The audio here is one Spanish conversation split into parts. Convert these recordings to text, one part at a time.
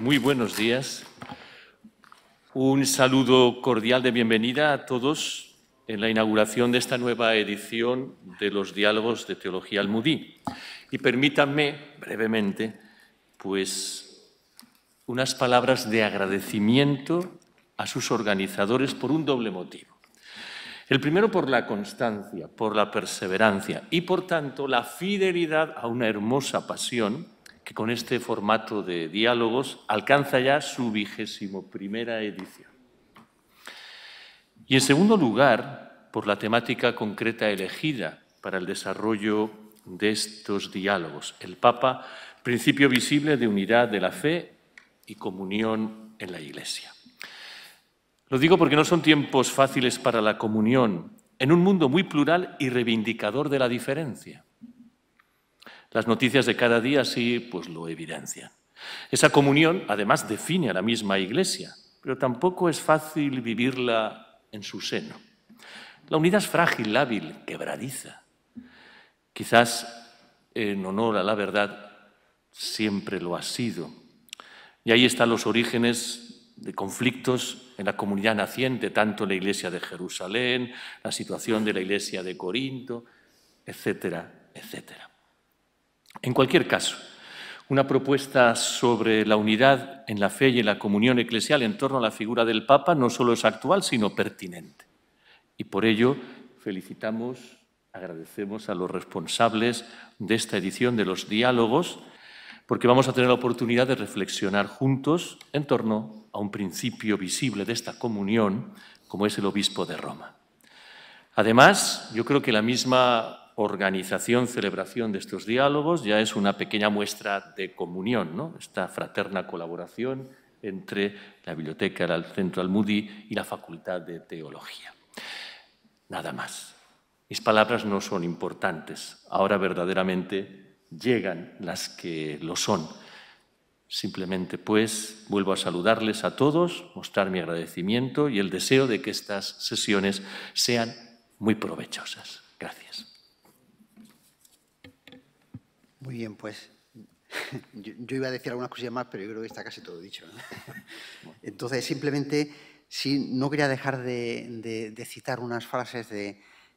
Muy buenos días. Un saludo cordial de bienvenida a todos en la inauguración de esta nueva edición de los Diálogos de Teología Almudí. Y permítanme brevemente, pues, unas palabras de agradecimiento a sus organizadores por un doble motivo. El primero por la constancia, por la perseverancia y por tanto la fidelidad a una hermosa pasión que con este formato de diálogos alcanza ya su vigésimo primera edición. Y en segundo lugar, por la temática concreta elegida para el desarrollo de estos diálogos, el Papa, principio visible de unidad de la fe y comunión en la Iglesia. Lo digo porque no son tiempos fáciles para la comunión en un mundo muy plural y reivindicador de la diferencia. Las noticias de cada día sí pues lo evidencian. Esa comunión además define a la misma Iglesia, pero tampoco es fácil vivirla en su seno. La unidad es frágil, hábil, quebradiza. Quizás en honor a la verdad siempre lo ha sido. Y ahí están los orígenes de conflictos en la comunidad naciente, tanto en la iglesia de Jerusalén, la situación de la iglesia de Corinto, etcétera, etcétera. En cualquier caso, una propuesta sobre la unidad en la fe y en la comunión eclesial en torno a la figura del Papa no solo es actual, sino pertinente. Y por ello felicitamos, agradecemos a los responsables de esta edición de los diálogos, porque vamos a tener la oportunidad de reflexionar juntos en torno a un principio visible de esta comunión, como es el obispo de Roma. Además, yo creo que la misma organización, celebración de estos diálogos ya es una pequeña muestra de comunión, esta fraterna colaboración entre la biblioteca, del centro Almudí y la Facultad de Teología. Nada más. Mis palabras no son importantes. Ahora verdaderamente llegan las que lo son. Simplemente, pues, vuelvo a saludarles a todos, mostrar mi agradecimiento y el deseo de que estas sesiones sean muy provechosas. Gracias. Muy bien, pues yo, iba a decir algunas cosillas más, pero yo creo que está casi todo dicho. Entonces, simplemente, no quería dejar de, citar unas frases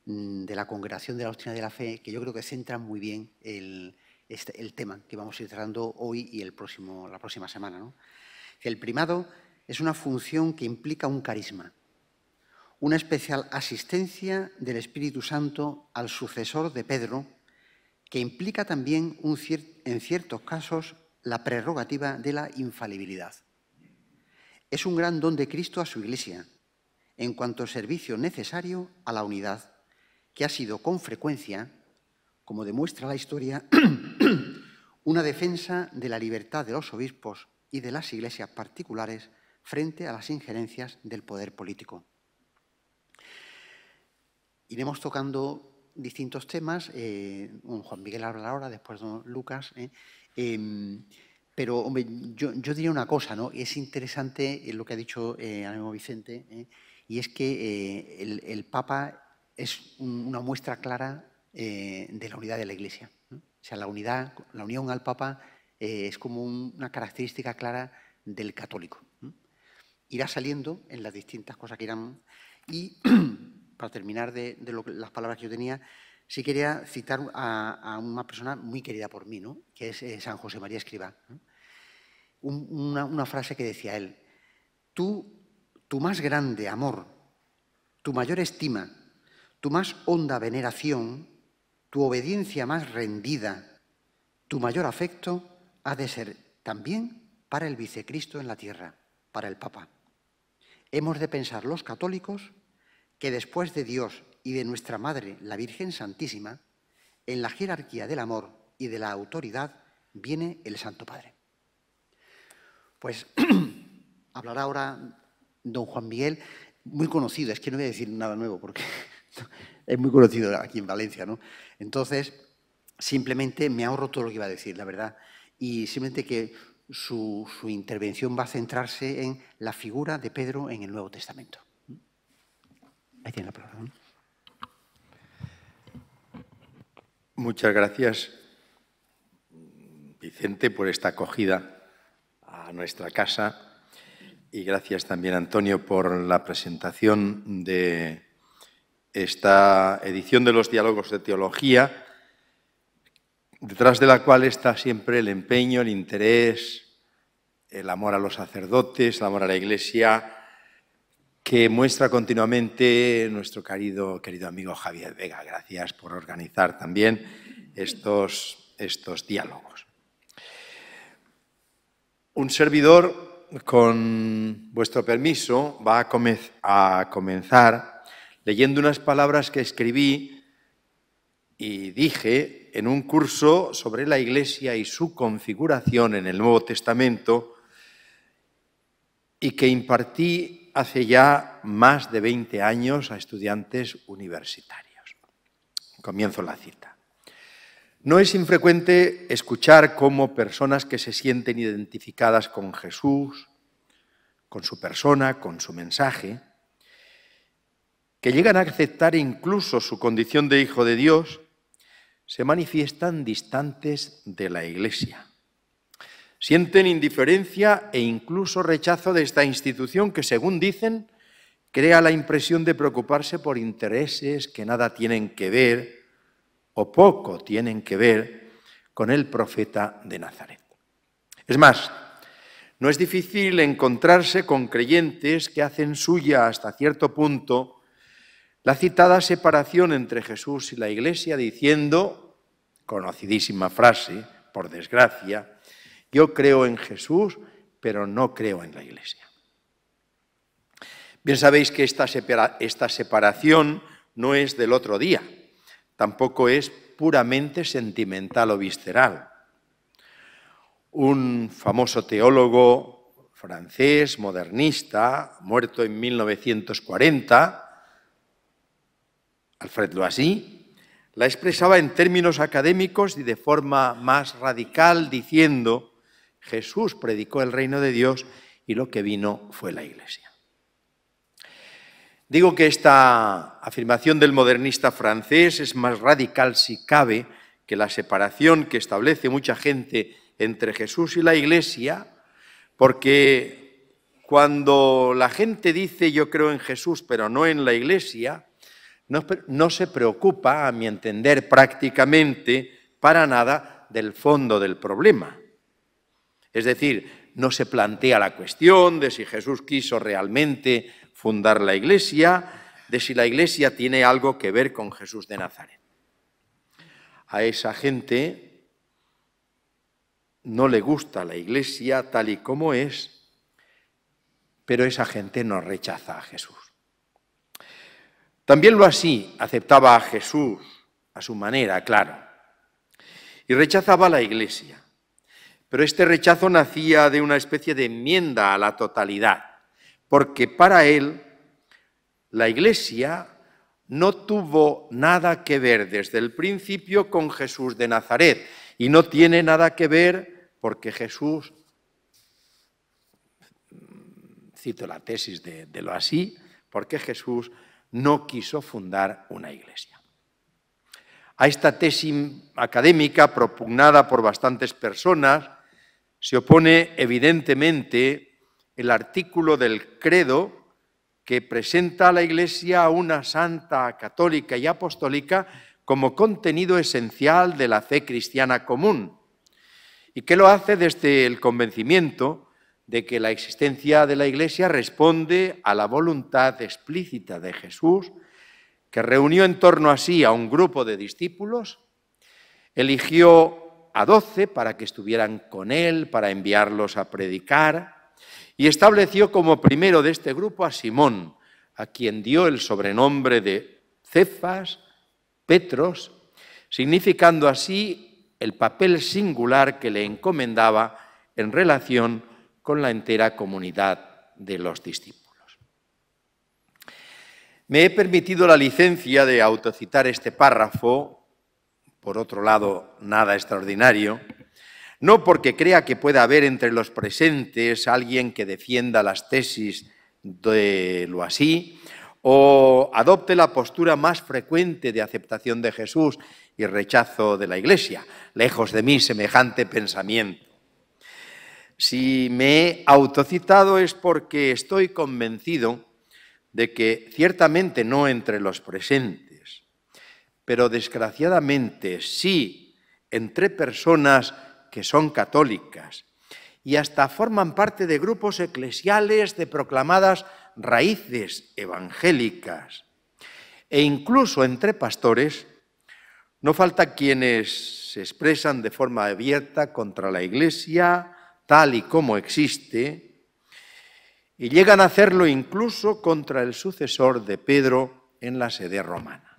mm, de, la Congregación de la Doctrina de la Fe que yo creo que centran muy bien este, el, tema que vamos a ir tratando hoy y el próximo, la próxima semana. ¿no? El primado es una función que implica un carisma, una especial asistencia del Espíritu Santo al sucesor de Pedro que implica también, en ciertos casos, la prerrogativa de la infalibilidad. Es un gran don de Cristo a su Iglesia, en cuanto al servicio necesario a la unidad, que ha sido con frecuencia, como demuestra la historia, una defensa de la libertad de los obispos y de las iglesias particulares frente a las injerencias del poder político. Iremos tocando distintos temas. Eh, Juan Miguel habla ahora, después don Lucas. Eh, em, pero, yo, diría una cosa, ¿no? Es interesante eh, lo que ha dicho amigo Vicente, y es que el, Papa es una muestra clara de la unidad de la Iglesia. O sea, la, unidad, la unión al Papa es como una característica clara del católico. Irá saliendo en las distintas cosas que irán. Y para terminar de, las palabras que yo tenía, sí quería citar a, una persona muy querida por mí, ¿no? que es eh, San José María Escribá. una, una, frase que decía él, tú, tu más grande amor, tu mayor estima, tu más honda veneración, tu obediencia más rendida, tu mayor afecto ha de ser también para el Vicecristo en la tierra, para el Papa. Hemos de pensar los católicos que después de Dios y de nuestra Madre, la Virgen Santísima, en la jerarquía del amor y de la autoridad viene el Santo Padre. Pues hablará ahora don Juan Miguel, muy conocido, es que no voy a decir nada nuevo porque es muy conocido aquí en Valencia, ¿no? Entonces, simplemente me ahorro todo lo que iba a decir, la verdad, y simplemente que su, su intervención va a centrarse en la figura de Pedro en el Nuevo Testamento la Muchas gracias, Vicente, por esta acogida a nuestra casa y gracias también, Antonio, por la presentación de esta edición de los diálogos de teología, detrás de la cual está siempre el empeño, el interés, el amor a los sacerdotes, el amor a la Iglesia, que muestra continuamente nuestro querido, amigo Javier Vega. Gracias por organizar también estos, diálogos. Un servidor, con vuestro permiso, va a, a comenzar leyendo unas palabras que escribí y dije en un curso sobre la Iglesia y su configuración en el Nuevo Testamento y que impartí hace ya más de 20 años a estudiantes universitarios. Comienzo la cita. No es infrecuente escuchar cómo personas que se sienten identificadas con Jesús, con su persona, con su mensaje, que llegan a aceptar incluso su condición de hijo de Dios, se manifiestan distantes de la iglesia Sienten indiferencia e incluso rechazo de esta institución que, según dicen, crea la impresión de preocuparse por intereses que nada tienen que ver o poco tienen que ver con el profeta de Nazaret. Es más, no es difícil encontrarse con creyentes que hacen suya hasta cierto punto la citada separación entre Jesús y la Iglesia diciendo, conocidísima frase, por desgracia, yo creo en Jesús, pero no creo en la Iglesia. Bien sabéis que esta, esta separación no es del otro día, tampoco es puramente sentimental o visceral. Un famoso teólogo francés, modernista, muerto en 1940, Alfred Loisy, la expresaba en términos académicos y de forma más radical, diciendo Jesús predicó el reino de Dios y lo que vino fue la iglesia. Digo que esta afirmación del modernista francés es más radical si cabe que la separación que establece mucha gente entre Jesús y la iglesia, porque cuando la gente dice yo creo en Jesús pero no en la iglesia, no, se preocupa, a mi entender, prácticamente para nada del fondo del problema. Es decir, no se plantea la cuestión de si Jesús quiso realmente fundar la iglesia, de si la iglesia tiene algo que ver con Jesús de Nazaret. A esa gente no le gusta la iglesia tal y como es, pero esa gente no rechaza a Jesús. También lo así aceptaba a Jesús, a su manera, claro, y rechazaba a la iglesia. Pero este rechazo nacía de una especie de enmienda a la totalidad, porque para él la Iglesia no tuvo nada que ver desde el principio con Jesús de Nazaret y no tiene nada que ver porque Jesús, cito la tesis de, lo así, porque Jesús no quiso fundar una iglesia. A esta tesis académica propugnada por bastantes personas, se opone evidentemente el artículo del credo que presenta a la Iglesia una santa católica y apostólica como contenido esencial de la fe cristiana común y que lo hace desde el convencimiento de que la existencia de la Iglesia responde a la voluntad explícita de Jesús, que reunió en torno a sí a un grupo de discípulos, eligió a doce para que estuvieran con él, para enviarlos a predicar, y estableció como primero de este grupo a Simón, a quien dio el sobrenombre de Cefas, Petros, significando así el papel singular que le encomendaba en relación con la entera comunidad de los discípulos. Me he permitido la licencia de autocitar este párrafo por otro lado, nada extraordinario, no porque crea que pueda haber entre los presentes alguien que defienda las tesis de lo así, o adopte la postura más frecuente de aceptación de Jesús y rechazo de la Iglesia, lejos de mí semejante pensamiento. Si me he autocitado es porque estoy convencido de que ciertamente no entre los presentes, pero desgraciadamente sí entre personas que son católicas y hasta forman parte de grupos eclesiales de proclamadas raíces evangélicas. E incluso entre pastores no falta quienes se expresan de forma abierta contra la Iglesia tal y como existe y llegan a hacerlo incluso contra el sucesor de Pedro en la sede romana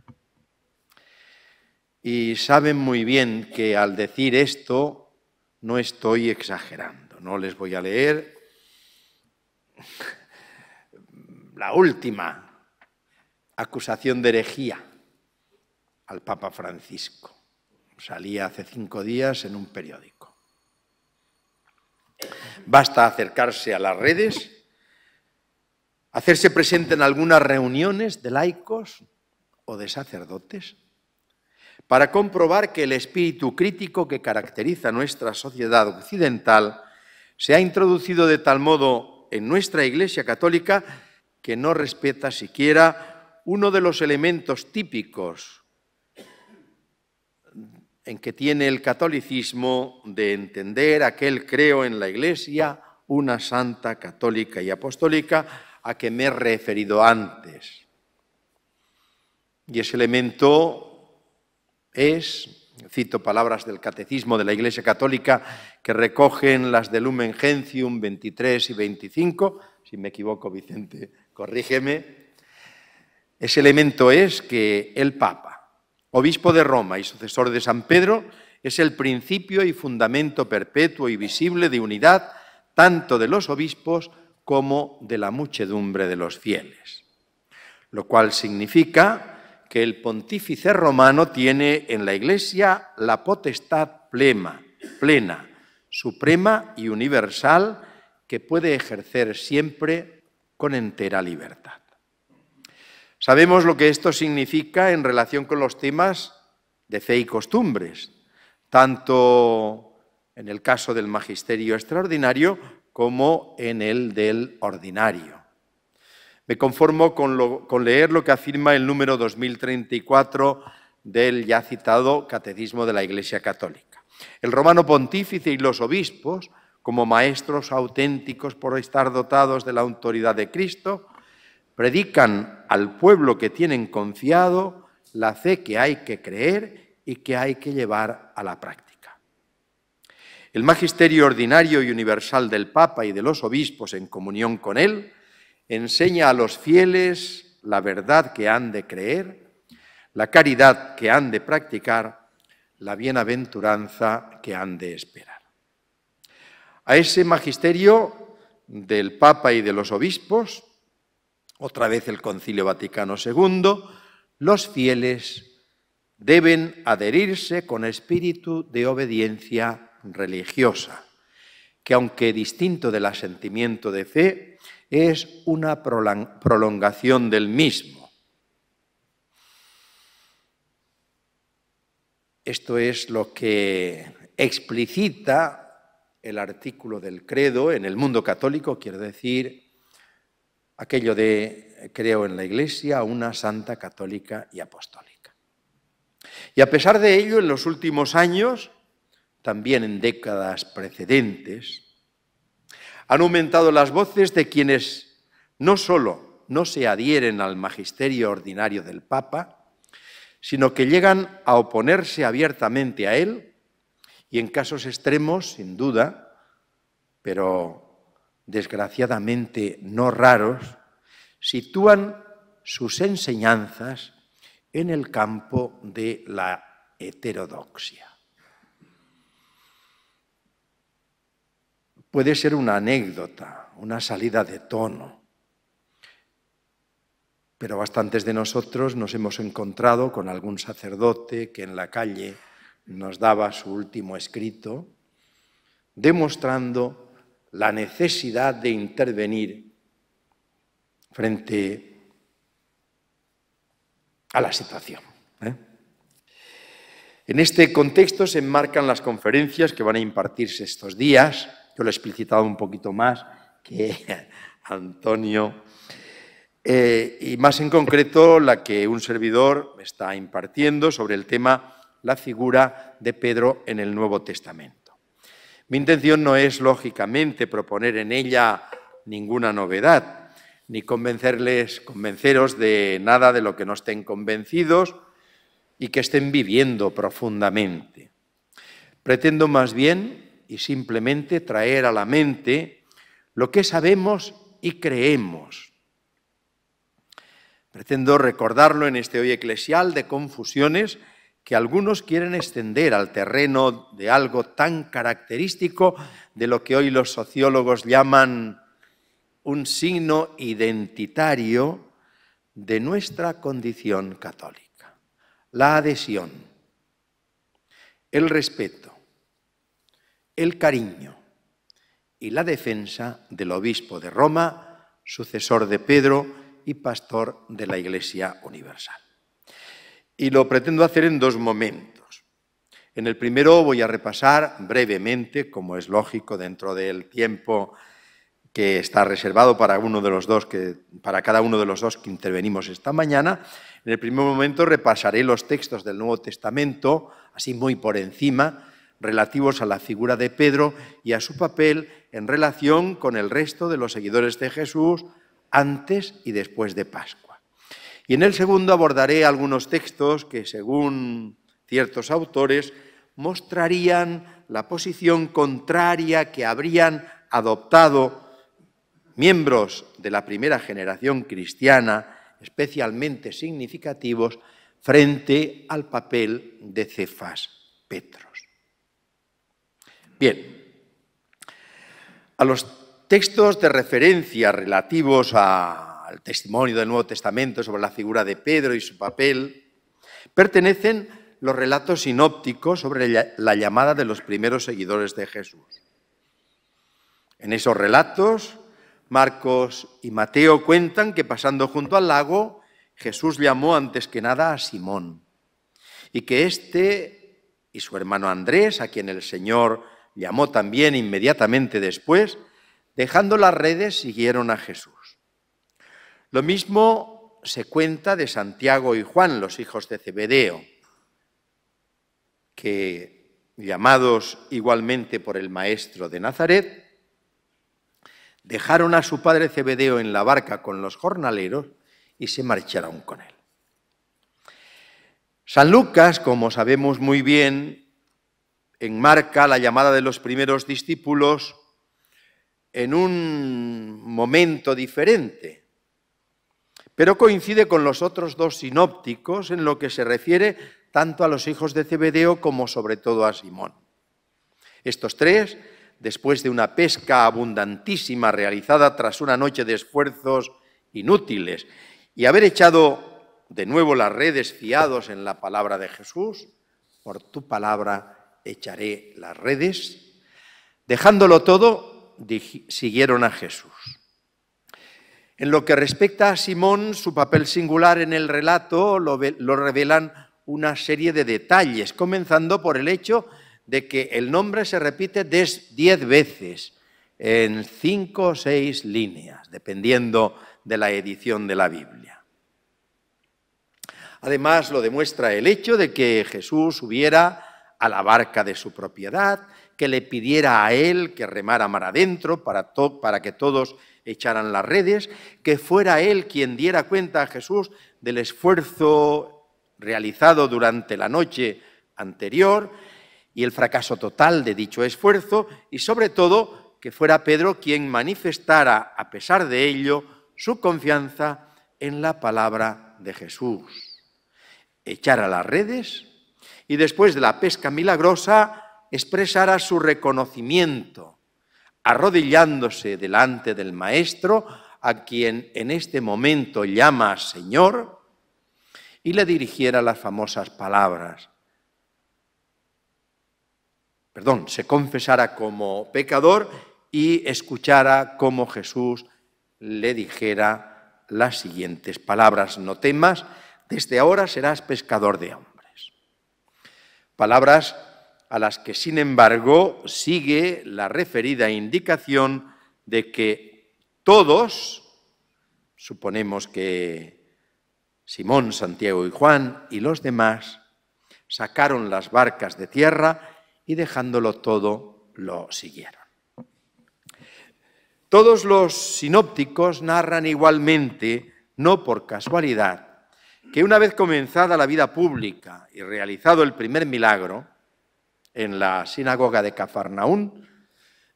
y saben muy bien que al decir esto no estoy exagerando. No les voy a leer la última acusación de herejía al Papa Francisco. Salía hace cinco días en un periódico. Basta acercarse a las redes, hacerse presente en algunas reuniones de laicos o de sacerdotes para comprobar que el espíritu crítico que caracteriza nuestra sociedad occidental se ha introducido de tal modo en nuestra Iglesia Católica que no respeta siquiera uno de los elementos típicos en que tiene el catolicismo de entender aquel creo en la Iglesia, una santa católica y apostólica, a que me he referido antes. Y ese elemento es, cito palabras del Catecismo de la Iglesia Católica que recogen las del Lumen Gentium 23 y 25, si me equivoco Vicente, corrígeme, ese elemento es que el Papa, obispo de Roma y sucesor de San Pedro, es el principio y fundamento perpetuo y visible de unidad tanto de los obispos como de la muchedumbre de los fieles, lo cual significa que el pontífice romano tiene en la Iglesia la potestad plena, plena, suprema y universal que puede ejercer siempre con entera libertad. Sabemos lo que esto significa en relación con los temas de fe y costumbres, tanto en el caso del magisterio extraordinario como en el del ordinario. Me conformo con, leer lo que afirma el número 2034 del ya citado Catecismo de la Iglesia Católica. El romano pontífice y los obispos, como maestros auténticos por estar dotados de la autoridad de Cristo, predican al pueblo que tienen confiado la fe que hay que creer y que hay que llevar a la práctica. El magisterio ordinario y universal del Papa y de los obispos en comunión con él, enseña a los fieles la verdad que han de creer, la caridad que han de practicar, la bienaventuranza que han de esperar. A ese magisterio del Papa y de los obispos, otra vez el Concilio Vaticano II, los fieles deben adherirse con espíritu de obediencia religiosa, que aunque distinto del asentimiento de fe, es una prolongación del mismo. Esto es lo que explicita el artículo del credo en el mundo católico, quiere decir aquello de creo en la Iglesia, una santa católica y apostólica. Y a pesar de ello, en los últimos años, también en décadas precedentes, han aumentado las voces de quienes no solo no se adhieren al magisterio ordinario del Papa, sino que llegan a oponerse abiertamente a él y en casos extremos, sin duda, pero desgraciadamente no raros, sitúan sus enseñanzas en el campo de la heterodoxia. Puede ser una anécdota, una salida de tono. Pero bastantes de nosotros nos hemos encontrado con algún sacerdote que en la calle nos daba su último escrito, demostrando la necesidad de intervenir frente a la situación. ¿eh? En este contexto se enmarcan las conferencias que van a impartirse estos días lo he explicitado un poquito más que Antonio. Eh, y más en concreto la que un servidor está impartiendo sobre el tema la figura de Pedro en el Nuevo Testamento. Mi intención no es, lógicamente, proponer en ella ninguna novedad, ni convencerles, convenceros de nada de lo que no estén convencidos y que estén viviendo profundamente. Pretendo más bien y simplemente traer a la mente lo que sabemos y creemos. Pretendo recordarlo en este hoy eclesial de confusiones que algunos quieren extender al terreno de algo tan característico de lo que hoy los sociólogos llaman un signo identitario de nuestra condición católica. La adhesión, el respeto, el cariño y la defensa del obispo de Roma, sucesor de Pedro y pastor de la Iglesia Universal. Y lo pretendo hacer en dos momentos. En el primero voy a repasar brevemente, como es lógico dentro del tiempo que está reservado para, uno de los dos que, para cada uno de los dos que intervenimos esta mañana. En el primer momento repasaré los textos del Nuevo Testamento, así muy por encima, relativos a la figura de Pedro y a su papel en relación con el resto de los seguidores de Jesús antes y después de Pascua. Y en el segundo abordaré algunos textos que, según ciertos autores, mostrarían la posición contraria que habrían adoptado miembros de la primera generación cristiana, especialmente significativos, frente al papel de Cefas Petro. Bien, a los textos de referencia relativos al testimonio del Nuevo Testamento sobre la figura de Pedro y su papel pertenecen los relatos sinópticos sobre la llamada de los primeros seguidores de Jesús. En esos relatos, Marcos y Mateo cuentan que pasando junto al lago, Jesús llamó antes que nada a Simón y que éste y su hermano Andrés, a quien el Señor llamó también inmediatamente después, dejando las redes siguieron a Jesús. Lo mismo se cuenta de Santiago y Juan, los hijos de Zebedeo, que llamados igualmente por el maestro de Nazaret, dejaron a su padre Zebedeo en la barca con los jornaleros y se marcharon con él. San Lucas, como sabemos muy bien, enmarca la llamada de los primeros discípulos en un momento diferente, pero coincide con los otros dos sinópticos en lo que se refiere tanto a los hijos de Zebedeo como sobre todo a Simón. Estos tres, después de una pesca abundantísima realizada tras una noche de esfuerzos inútiles y haber echado de nuevo las redes fiados en la palabra de Jesús, por tu palabra echaré las redes. Dejándolo todo, siguieron a Jesús. En lo que respecta a Simón, su papel singular en el relato lo, revelan una serie de detalles, comenzando por el hecho de que el nombre se repite diez veces en cinco o seis líneas, dependiendo de la edición de la Biblia. Además, lo demuestra el hecho de que Jesús hubiera a la barca de su propiedad, que le pidiera a él que remara mar adentro para, para que todos echaran las redes, que fuera él quien diera cuenta a Jesús del esfuerzo realizado durante la noche anterior y el fracaso total de dicho esfuerzo y sobre todo que fuera Pedro quien manifestara, a pesar de ello, su confianza en la palabra de Jesús. Echar a las redes y después de la pesca milagrosa expresara su reconocimiento, arrodillándose delante del Maestro, a quien en este momento llama Señor, y le dirigiera las famosas palabras. Perdón, se confesara como pecador y escuchara como Jesús le dijera las siguientes palabras, no temas, desde ahora serás pescador de hombres palabras a las que, sin embargo, sigue la referida indicación de que todos, suponemos que Simón, Santiago y Juan y los demás, sacaron las barcas de tierra y dejándolo todo lo siguieron. Todos los sinópticos narran igualmente, no por casualidad, que una vez comenzada la vida pública y realizado el primer milagro en la sinagoga de Cafarnaún,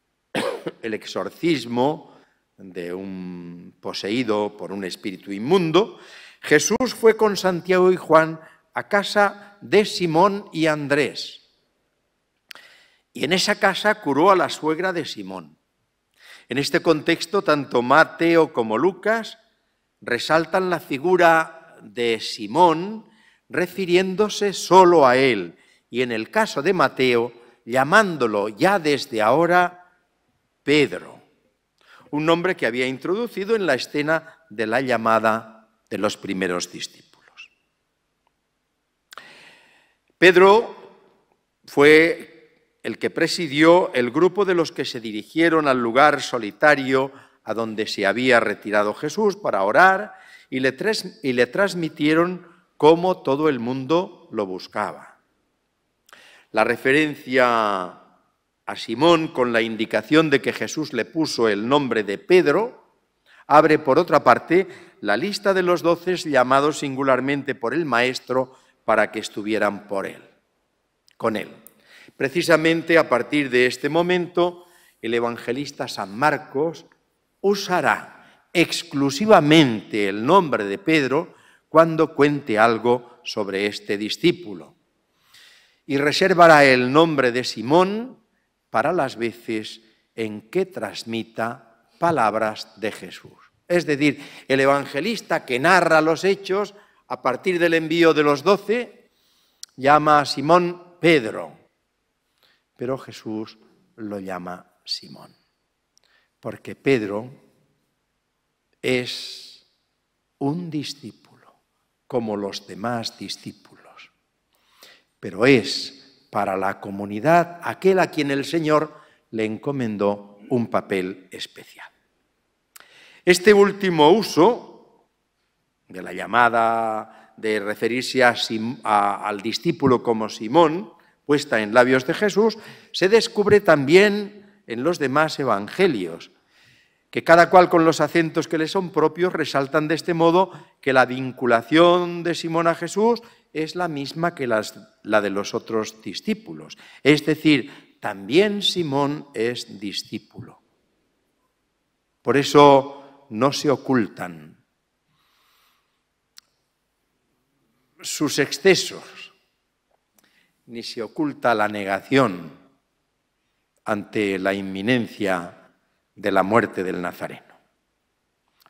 el exorcismo de un poseído por un espíritu inmundo, Jesús fue con Santiago y Juan a casa de Simón y Andrés. Y en esa casa curó a la suegra de Simón. En este contexto, tanto Mateo como Lucas resaltan la figura de Simón, refiriéndose solo a él, y en el caso de Mateo, llamándolo ya desde ahora Pedro, un nombre que había introducido en la escena de la llamada de los primeros discípulos. Pedro fue el que presidió el grupo de los que se dirigieron al lugar solitario a donde se había retirado Jesús para orar y le, transmitieron cómo todo el mundo lo buscaba. La referencia a Simón con la indicación de que Jesús le puso el nombre de Pedro, abre por otra parte la lista de los doces llamados singularmente por el Maestro para que estuvieran por él, con él. Precisamente a partir de este momento, el evangelista San Marcos usará exclusivamente el nombre de Pedro cuando cuente algo sobre este discípulo. Y reservará el nombre de Simón para las veces en que transmita palabras de Jesús. Es decir, el evangelista que narra los hechos a partir del envío de los doce llama a Simón Pedro, pero Jesús lo llama Simón, porque Pedro es un discípulo, como los demás discípulos, pero es para la comunidad aquel a quien el Señor le encomendó un papel especial. Este último uso de la llamada de referirse a, al discípulo como Simón, puesta en labios de Jesús, se descubre también en los demás evangelios, que cada cual con los acentos que le son propios resaltan de este modo que la vinculación de Simón a Jesús es la misma que la de los otros discípulos. Es decir, también Simón es discípulo. Por eso no se ocultan sus excesos, ni se oculta la negación ante la inminencia de la muerte del Nazareno.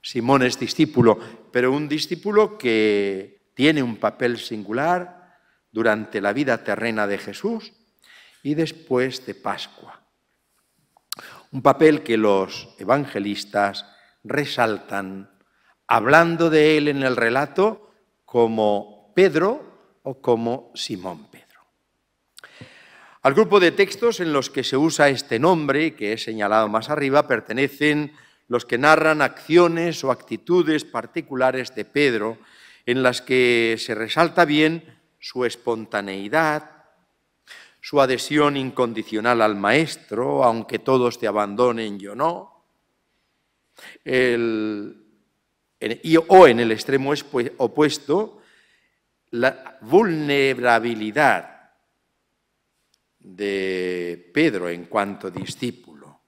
Simón es discípulo, pero un discípulo que tiene un papel singular durante la vida terrena de Jesús y después de Pascua. Un papel que los evangelistas resaltan hablando de él en el relato como Pedro o como Simón Pedro. Al grupo de textos en los que se usa este nombre, que he señalado más arriba, pertenecen los que narran acciones o actitudes particulares de Pedro, en las que se resalta bien su espontaneidad, su adhesión incondicional al Maestro, aunque todos te abandonen, yo no, o en el extremo opuesto, la vulnerabilidad de Pedro en cuanto discípulo,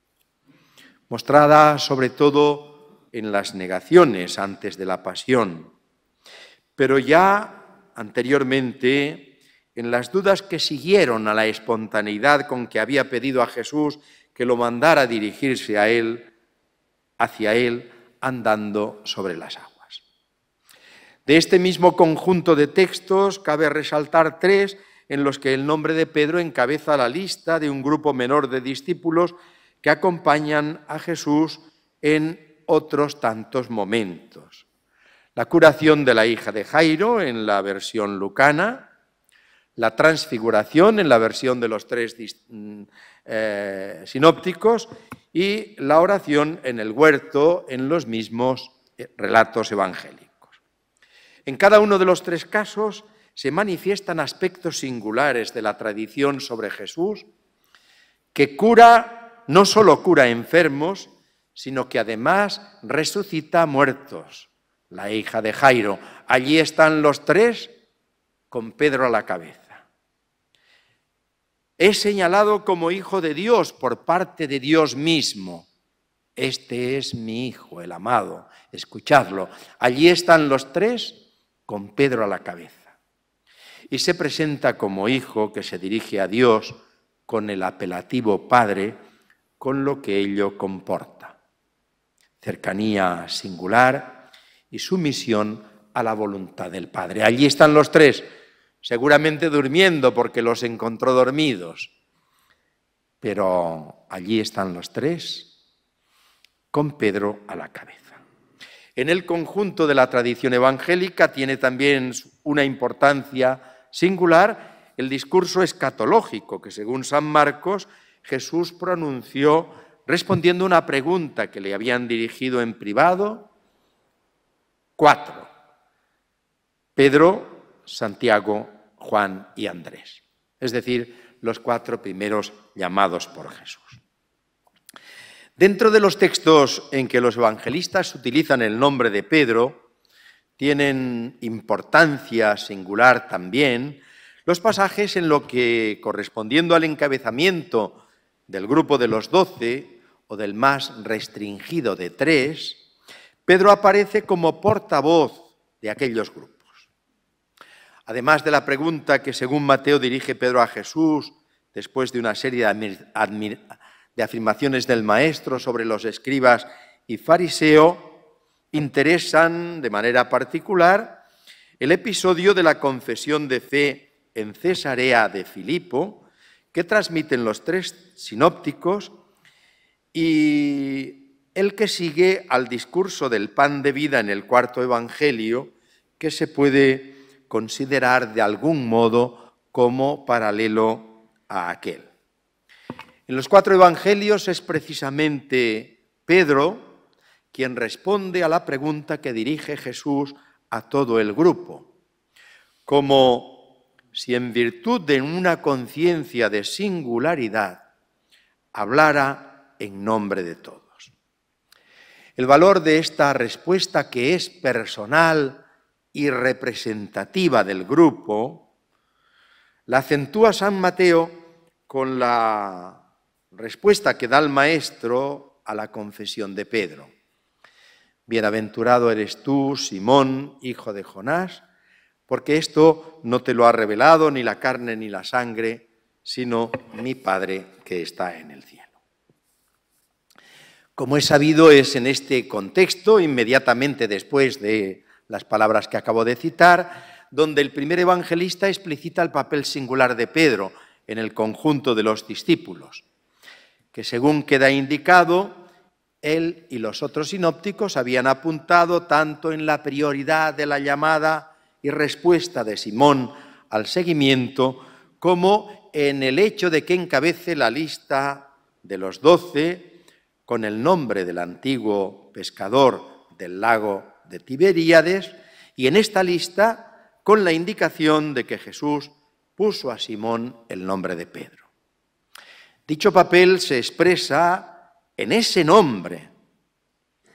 mostrada sobre todo en las negaciones antes de la pasión, pero ya anteriormente en las dudas que siguieron a la espontaneidad con que había pedido a Jesús que lo mandara dirigirse a él, hacia él, andando sobre las aguas. De este mismo conjunto de textos cabe resaltar tres en los que el nombre de Pedro encabeza la lista de un grupo menor de discípulos que acompañan a Jesús en otros tantos momentos. La curación de la hija de Jairo en la versión lucana, la transfiguración en la versión de los tres mm, eh, sinópticos y la oración en el huerto en los mismos eh, relatos evangélicos. En cada uno de los tres casos, se manifiestan aspectos singulares de la tradición sobre Jesús, que cura, no solo cura enfermos, sino que además resucita muertos. La hija de Jairo, allí están los tres con Pedro a la cabeza. Es señalado como hijo de Dios por parte de Dios mismo. Este es mi hijo, el amado. Escuchadlo. Allí están los tres con Pedro a la cabeza y se presenta como hijo que se dirige a Dios con el apelativo Padre, con lo que ello comporta. Cercanía singular y sumisión a la voluntad del Padre. Allí están los tres, seguramente durmiendo porque los encontró dormidos, pero allí están los tres, con Pedro a la cabeza. En el conjunto de la tradición evangélica tiene también una importancia singular el discurso escatológico que, según San Marcos, Jesús pronunció respondiendo una pregunta que le habían dirigido en privado. Cuatro. Pedro, Santiago, Juan y Andrés. Es decir, los cuatro primeros llamados por Jesús. Dentro de los textos en que los evangelistas utilizan el nombre de Pedro, tienen importancia singular también los pasajes en los que, correspondiendo al encabezamiento del grupo de los doce o del más restringido de tres, Pedro aparece como portavoz de aquellos grupos. Además de la pregunta que según Mateo dirige Pedro a Jesús después de una serie de, de afirmaciones del maestro sobre los escribas y fariseo, interesan de manera particular el episodio de la confesión de fe en Cesarea de Filipo, que transmiten los tres sinópticos, y el que sigue al discurso del pan de vida en el cuarto Evangelio, que se puede considerar de algún modo como paralelo a aquel. En los cuatro Evangelios es precisamente Pedro, quien responde a la pregunta que dirige Jesús a todo el grupo, como si en virtud de una conciencia de singularidad hablara en nombre de todos. El valor de esta respuesta que es personal y representativa del grupo, la acentúa San Mateo con la respuesta que da el maestro a la confesión de Pedro. Bienaventurado eres tú, Simón, hijo de Jonás, porque esto no te lo ha revelado ni la carne ni la sangre, sino mi Padre que está en el cielo. Como es sabido, es en este contexto, inmediatamente después de las palabras que acabo de citar, donde el primer evangelista explicita el papel singular de Pedro en el conjunto de los discípulos, que según queda indicado, él y los otros sinópticos habían apuntado tanto en la prioridad de la llamada y respuesta de Simón al seguimiento como en el hecho de que encabece la lista de los doce con el nombre del antiguo pescador del lago de Tiberíades y en esta lista con la indicación de que Jesús puso a Simón el nombre de Pedro. Dicho papel se expresa en ese nombre,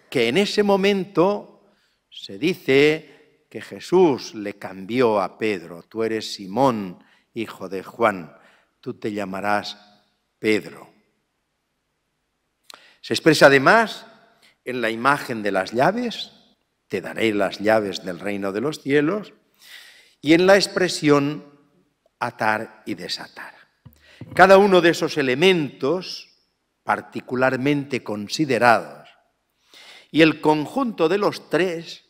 que en ese momento se dice que Jesús le cambió a Pedro, tú eres Simón, hijo de Juan, tú te llamarás Pedro. Se expresa además en la imagen de las llaves, te daré las llaves del reino de los cielos, y en la expresión atar y desatar. Cada uno de esos elementos particularmente considerados, y el conjunto de los tres,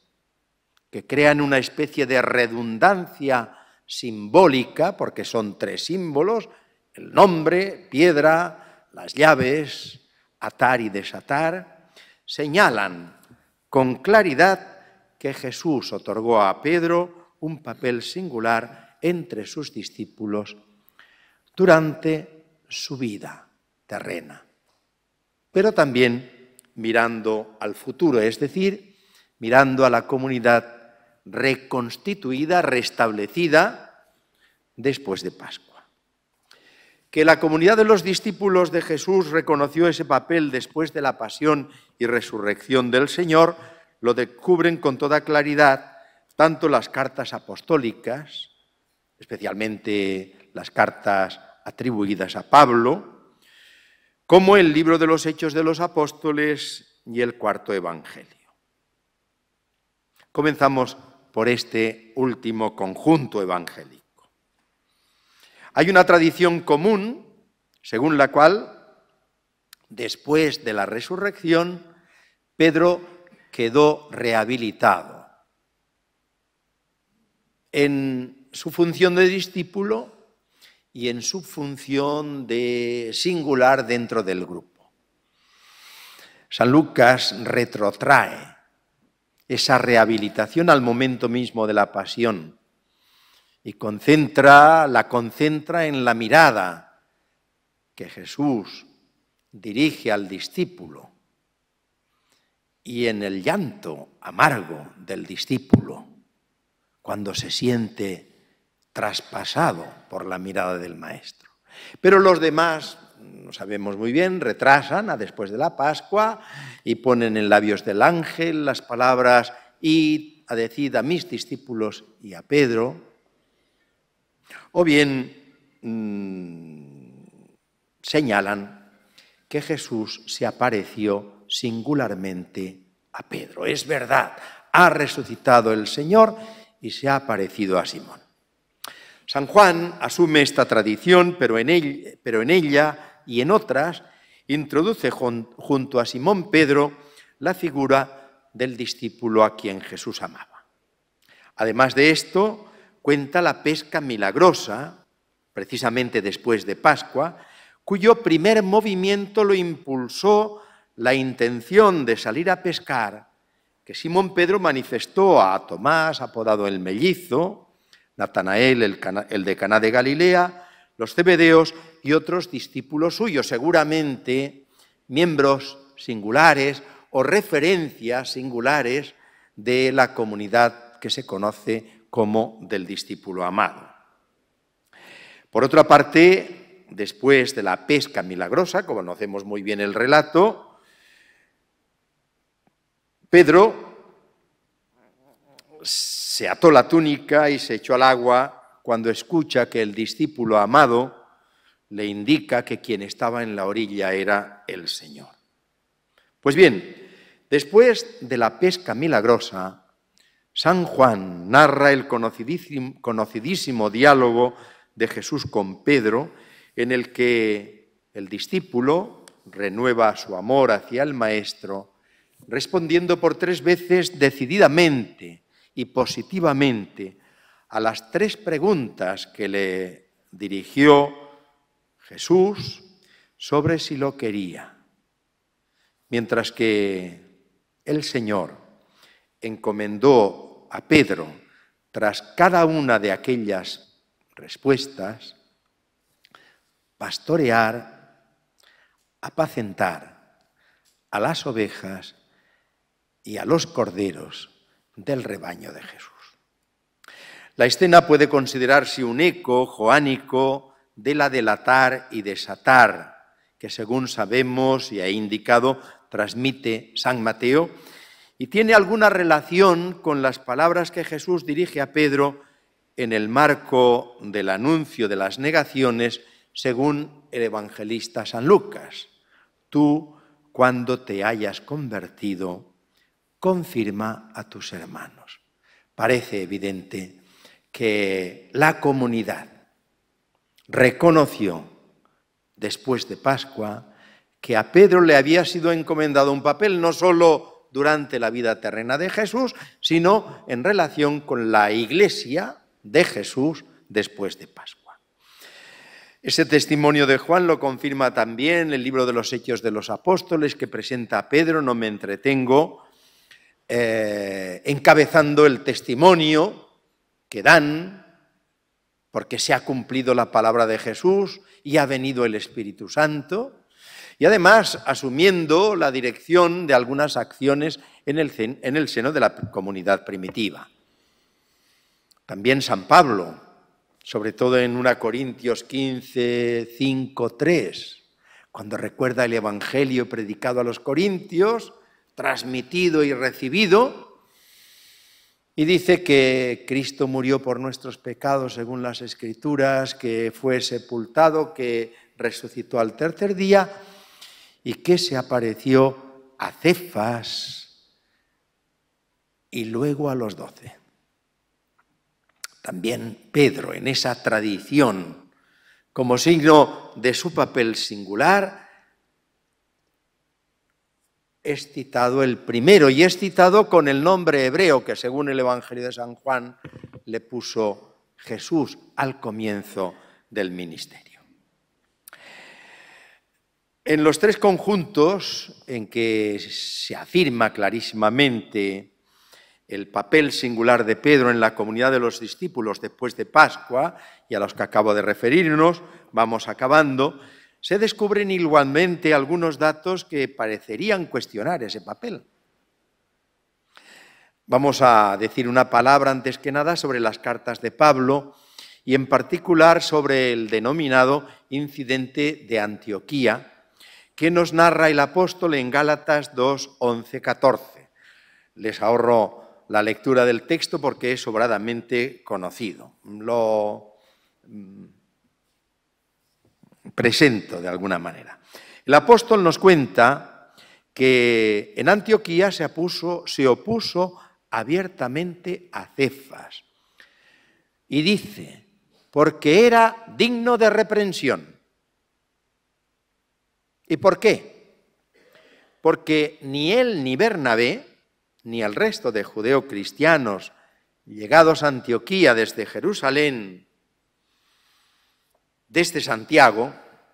que crean una especie de redundancia simbólica, porque son tres símbolos, el nombre, piedra, las llaves, atar y desatar, señalan con claridad que Jesús otorgó a Pedro un papel singular entre sus discípulos durante su vida terrena pero también mirando al futuro, es decir, mirando a la comunidad reconstituida, restablecida después de Pascua. Que la comunidad de los discípulos de Jesús reconoció ese papel después de la pasión y resurrección del Señor, lo descubren con toda claridad tanto las cartas apostólicas, especialmente las cartas atribuidas a Pablo, como el libro de los Hechos de los Apóstoles y el cuarto Evangelio. Comenzamos por este último conjunto evangélico. Hay una tradición común según la cual, después de la resurrección, Pedro quedó rehabilitado en su función de discípulo y en su función de singular dentro del grupo. San Lucas retrotrae esa rehabilitación al momento mismo de la pasión y concentra, la concentra en la mirada que Jesús dirige al discípulo y en el llanto amargo del discípulo cuando se siente traspasado por la mirada del maestro. Pero los demás, lo sabemos muy bien, retrasan a después de la Pascua y ponen en labios del ángel las palabras y a decir a mis discípulos y a Pedro, o bien mm, señalan que Jesús se apareció singularmente a Pedro. Es verdad, ha resucitado el Señor y se ha aparecido a Simón. San Juan asume esta tradición, pero en, ella y en otras introduce junto a Simón Pedro la figura del discípulo a quien Jesús amaba. Además de esto, cuenta la pesca milagrosa, precisamente después de Pascua, cuyo primer movimiento lo impulsó la intención de salir a pescar que Simón Pedro manifestó a Tomás, apodado el mellizo, Natanael, el, el de de Galilea, los cebedeos y otros discípulos suyos, seguramente miembros singulares o referencias singulares de la comunidad que se conoce como del discípulo amado. Por otra parte, después de la pesca milagrosa, como conocemos muy bien el relato, Pedro se ató la túnica y se echó al agua cuando escucha que el discípulo amado le indica que quien estaba en la orilla era el Señor. Pues bien, después de la pesca milagrosa, San Juan narra el conocidísimo, conocidísimo diálogo de Jesús con Pedro, en el que el discípulo renueva su amor hacia el Maestro, respondiendo por tres veces decididamente, y positivamente a las tres preguntas que le dirigió Jesús sobre si lo quería, mientras que el Señor encomendó a Pedro, tras cada una de aquellas respuestas, pastorear, apacentar a las ovejas y a los corderos del rebaño de Jesús. La escena puede considerarse un eco joánico de la delatar y desatar, que según sabemos y ha indicado transmite San Mateo, y tiene alguna relación con las palabras que Jesús dirige a Pedro en el marco del anuncio de las negaciones según el evangelista San Lucas. Tú, cuando te hayas convertido, confirma a tus hermanos. Parece evidente que la comunidad reconoció después de Pascua que a Pedro le había sido encomendado un papel no solo durante la vida terrena de Jesús, sino en relación con la iglesia de Jesús después de Pascua. Ese testimonio de Juan lo confirma también el libro de los Hechos de los Apóstoles que presenta a Pedro, no me entretengo, eh, encabezando el testimonio que dan, porque se ha cumplido la palabra de Jesús y ha venido el Espíritu Santo, y además asumiendo la dirección de algunas acciones en el, seno de la comunidad primitiva. También San Pablo, sobre todo en 1 Corintios 15, 5, 3, cuando recuerda el Evangelio predicado a los Corintios, transmitido y recibido. Y dice que Cristo murió por nuestros pecados según las escrituras, que fue sepultado, que resucitó al tercer día y que se apareció a Cefas y luego a los doce. También Pedro, en esa tradición, como signo de su papel singular, es citado el primero y es citado con el nombre hebreo que según el Evangelio de San Juan le puso Jesús al comienzo del ministerio. En los tres conjuntos en que se afirma clarísimamente el papel singular de Pedro en la comunidad de los discípulos después de Pascua y a los que acabo de referirnos, vamos acabando, se descubren igualmente algunos datos que parecerían cuestionar ese papel. Vamos a decir una palabra antes que nada sobre las cartas de Pablo y en particular sobre el denominado incidente de Antioquía que nos narra el apóstol en Gálatas 2, 11, 14. Les ahorro la lectura del texto porque es sobradamente conocido. Lo mm, presento de alguna manera. El apóstol nos cuenta que en Antioquía se, opuso abiertamente a Cefas y dice, porque era digno de reprensión. ¿Y por qué? Porque ni él ni Bernabé, ni el resto de judeocristianos llegados a Antioquía desde Jerusalén, desde Santiago,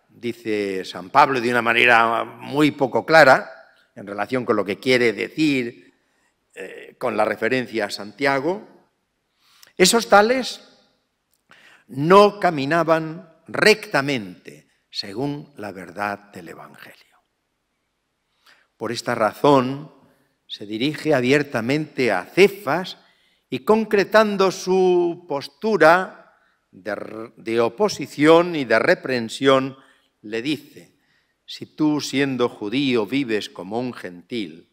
dice San Pablo de una manera muy poco clara, en relación con lo que quiere decir eh, con la referencia a Santiago, esos tales no caminaban rectamente según la verdad del Evangelio. Por esta razón se dirige abiertamente a Cefas y concretando su postura de, oposición y de reprensión, le dice, si tú siendo judío vives como un gentil,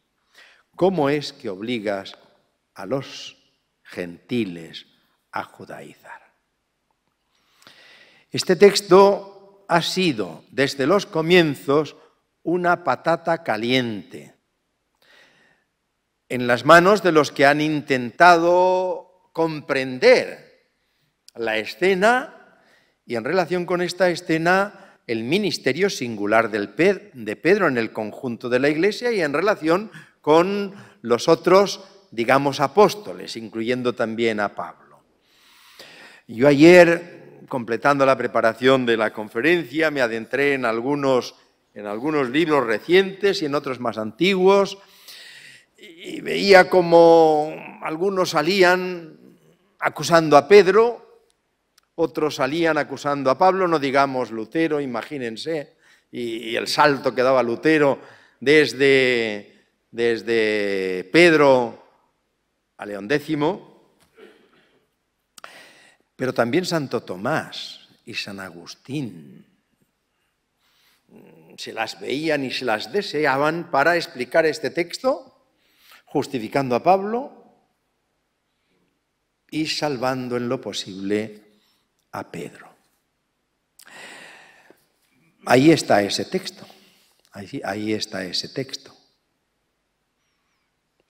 ¿cómo es que obligas a los gentiles a judaizar? Este texto ha sido desde los comienzos una patata caliente en las manos de los que han intentado comprender la escena y en relación con esta escena el ministerio singular de Pedro en el conjunto de la iglesia y en relación con los otros, digamos, apóstoles, incluyendo también a Pablo. Yo ayer, completando la preparación de la conferencia, me adentré en algunos, en algunos libros recientes y en otros más antiguos, y veía como algunos salían acusando a Pedro, otros salían acusando a Pablo, no digamos Lutero, imagínense, y, el salto que daba Lutero desde, desde Pedro a León X, pero también Santo Tomás y San Agustín. Mm, se las veían y se las deseaban para explicar este texto, justificando a Pablo y salvando en lo posible a Pedro. Ahí está ese texto. Ahí, está ese texto.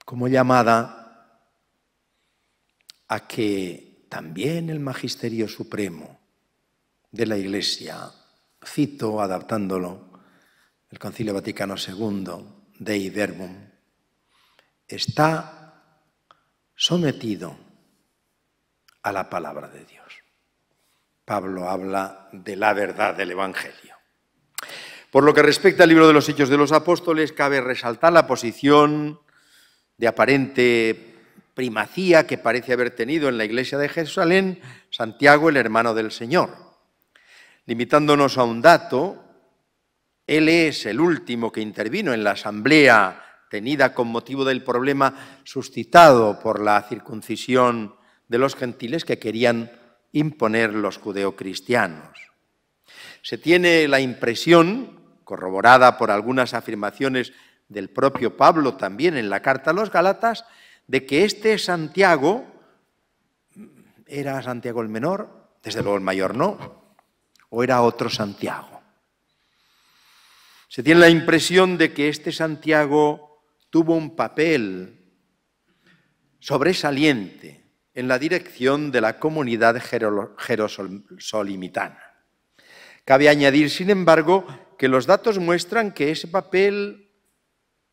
Como llamada a que también el Magisterio Supremo de la Iglesia, cito adaptándolo, el Concilio Vaticano II, de Verbum, está sometido a la palabra de Dios. Pablo habla de la verdad del Evangelio. Por lo que respecta al libro de los Hechos de los Apóstoles, cabe resaltar la posición de aparente primacía que parece haber tenido en la iglesia de Jerusalén Santiago, el hermano del Señor. Limitándonos a un dato, él es el último que intervino en la asamblea tenida con motivo del problema suscitado por la circuncisión de los gentiles que querían imponer los judeocristianos. Se tiene la impresión, corroborada por algunas afirmaciones del propio Pablo también en la carta a los Galatas, de que este Santiago era Santiago el menor, desde luego el mayor no, o era otro Santiago. Se tiene la impresión de que este Santiago tuvo un papel sobresaliente en la dirección de la comunidad jerosolimitana. Cabe añadir, sin embargo, que los datos muestran que ese papel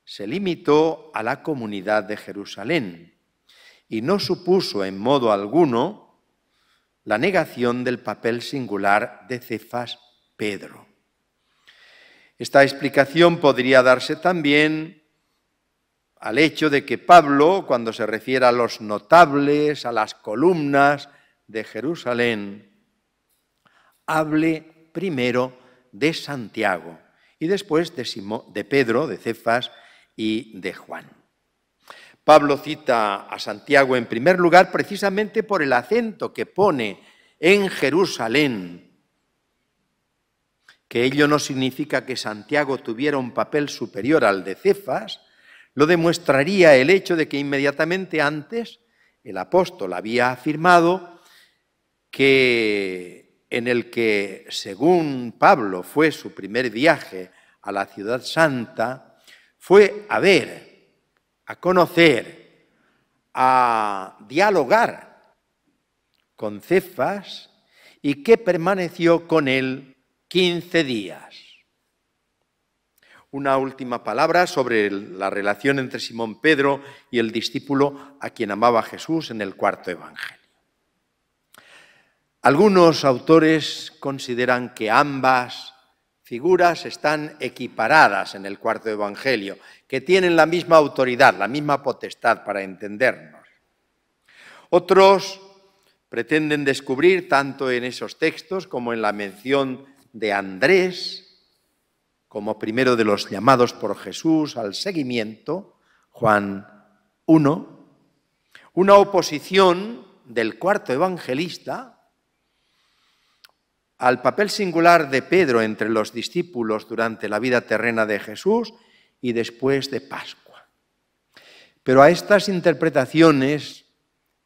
se limitó a la comunidad de Jerusalén y no supuso en modo alguno la negación del papel singular de Cefas Pedro. Esta explicación podría darse también al hecho de que Pablo, cuando se refiere a los notables, a las columnas de Jerusalén, hable primero de Santiago y después de, de Pedro, de Cefas y de Juan. Pablo cita a Santiago en primer lugar precisamente por el acento que pone en Jerusalén, que ello no significa que Santiago tuviera un papel superior al de Cefas, lo demostraría el hecho de que inmediatamente antes el apóstol había afirmado que en el que, según Pablo, fue su primer viaje a la ciudad santa, fue a ver, a conocer, a dialogar con Cefas y que permaneció con él 15 días una última palabra sobre la relación entre Simón Pedro y el discípulo a quien amaba Jesús en el cuarto Evangelio. Algunos autores consideran que ambas figuras están equiparadas en el cuarto Evangelio, que tienen la misma autoridad, la misma potestad para entendernos. Otros pretenden descubrir, tanto en esos textos como en la mención de Andrés, como primero de los llamados por Jesús al seguimiento, Juan 1, una oposición del cuarto evangelista al papel singular de Pedro entre los discípulos durante la vida terrena de Jesús y después de Pascua. Pero a estas interpretaciones,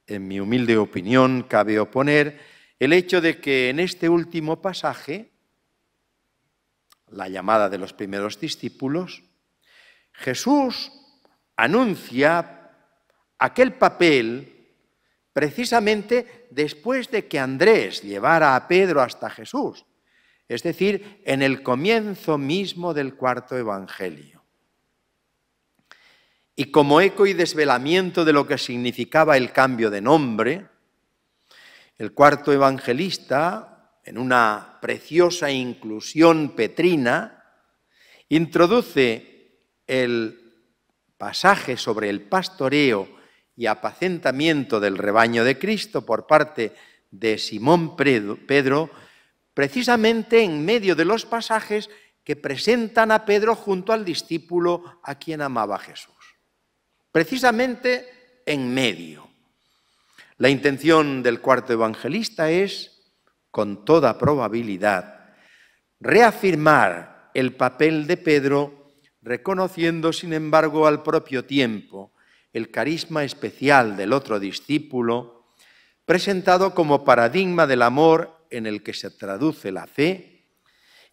en mi humilde opinión, cabe oponer el hecho de que en este último pasaje la llamada de los primeros discípulos, Jesús anuncia aquel papel precisamente después de que Andrés llevara a Pedro hasta Jesús, es decir, en el comienzo mismo del cuarto Evangelio. Y como eco y desvelamiento de lo que significaba el cambio de nombre, el cuarto evangelista en una preciosa inclusión petrina, introduce el pasaje sobre el pastoreo y apacentamiento del rebaño de Cristo por parte de Simón Pedro, precisamente en medio de los pasajes que presentan a Pedro junto al discípulo a quien amaba Jesús. Precisamente en medio. La intención del cuarto evangelista es con toda probabilidad, reafirmar el papel de Pedro, reconociendo, sin embargo, al propio tiempo el carisma especial del otro discípulo, presentado como paradigma del amor en el que se traduce la fe,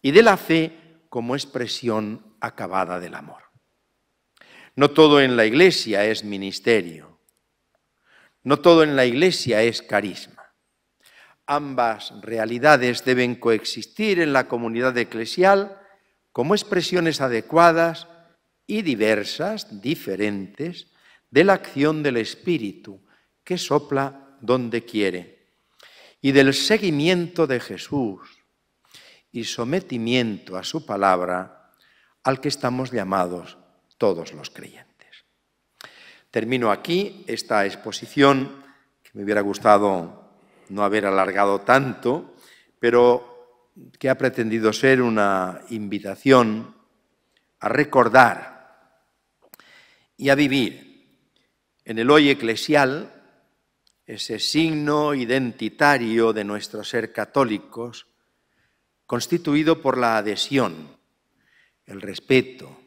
y de la fe como expresión acabada del amor. No todo en la iglesia es ministerio, no todo en la iglesia es carisma. Ambas realidades deben coexistir en la comunidad eclesial como expresiones adecuadas y diversas, diferentes, de la acción del Espíritu, que sopla donde quiere, y del seguimiento de Jesús y sometimiento a su palabra al que estamos llamados todos los creyentes. Termino aquí esta exposición que me hubiera gustado no haber alargado tanto, pero que ha pretendido ser una invitación a recordar y a vivir en el hoy eclesial ese signo identitario de nuestro ser católicos, constituido por la adhesión, el respeto,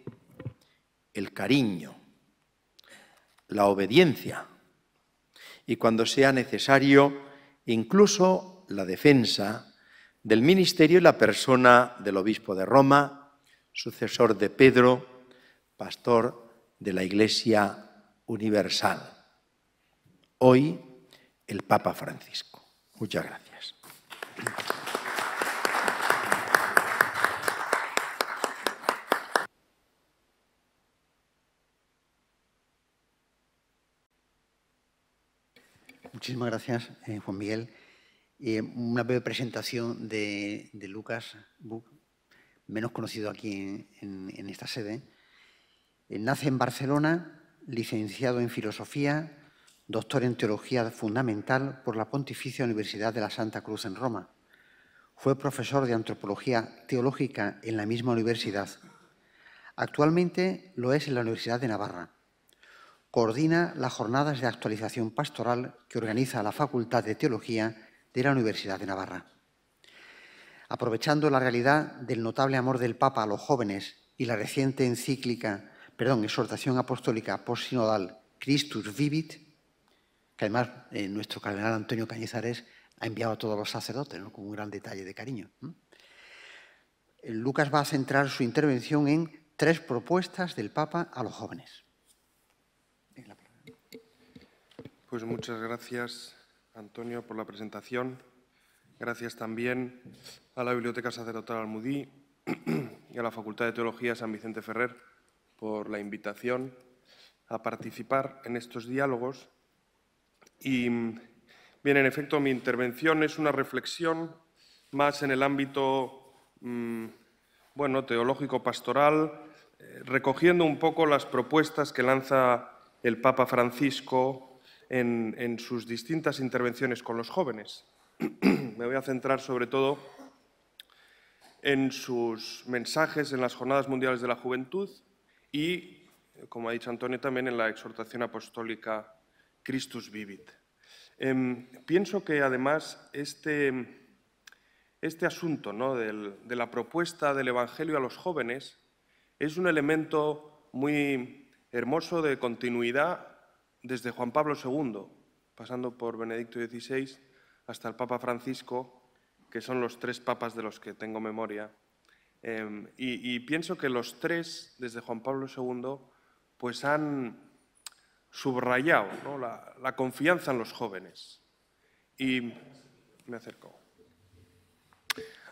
el cariño, la obediencia y cuando sea necesario incluso la defensa del ministerio y la persona del obispo de Roma, sucesor de Pedro, pastor de la Iglesia Universal. Hoy, el Papa Francisco. Muchas gracias. Muchísimas gracias, eh, Juan Miguel. Y eh, una breve presentación de, Lucas Buch, menos conocido aquí en, esta sede. Eh, nace en Barcelona, licenciado en Filosofía, doctor en Teología Fundamental por la Pontificia Universidad de la Santa Cruz en Roma. Fue profesor de Antropología Teológica en la misma universidad. Actualmente lo es en la Universidad de Navarra coordina las jornadas de actualización pastoral que organiza la Facultad de Teología de la Universidad de Navarra. Aprovechando la realidad del notable amor del Papa a los jóvenes y la reciente encíclica, perdón, exhortación apostólica sinodal Christus Vivit, que además eh, nuestro cardenal Antonio Cañizares ha enviado a todos los sacerdotes con un gran detalle de cariño. Lucas va a centrar su intervención en tres propuestas del Papa a los jóvenes. Pues muchas gracias, Antonio, por la presentación. Gracias también a la Biblioteca Sacerdotal Almudí y a la Facultad de Teología San Vicente Ferrer por la invitación a participar en estos diálogos. Y bien, en efecto, mi intervención es una reflexión más en el ámbito mm, bueno, teológico-pastoral, eh, recogiendo un poco las propuestas que lanza el Papa Francisco en, sus distintas intervenciones con los jóvenes. Me voy a centrar sobre todo en sus mensajes en las Jornadas Mundiales de la Juventud y, como ha dicho Antonio, también en la exhortación apostólica Christus Vivit. Em, pienso que además este, este asunto ¿no? de la propuesta del Evangelio a los jóvenes es un elemento muy hermoso de continuidad desde Juan Pablo II, pasando por Benedicto XVI, hasta el Papa Francisco, que son los tres papas de los que tengo memoria. Em, y, pienso que los tres, desde Juan Pablo II, pues han subrayado la, confianza en los jóvenes. Y me acerco.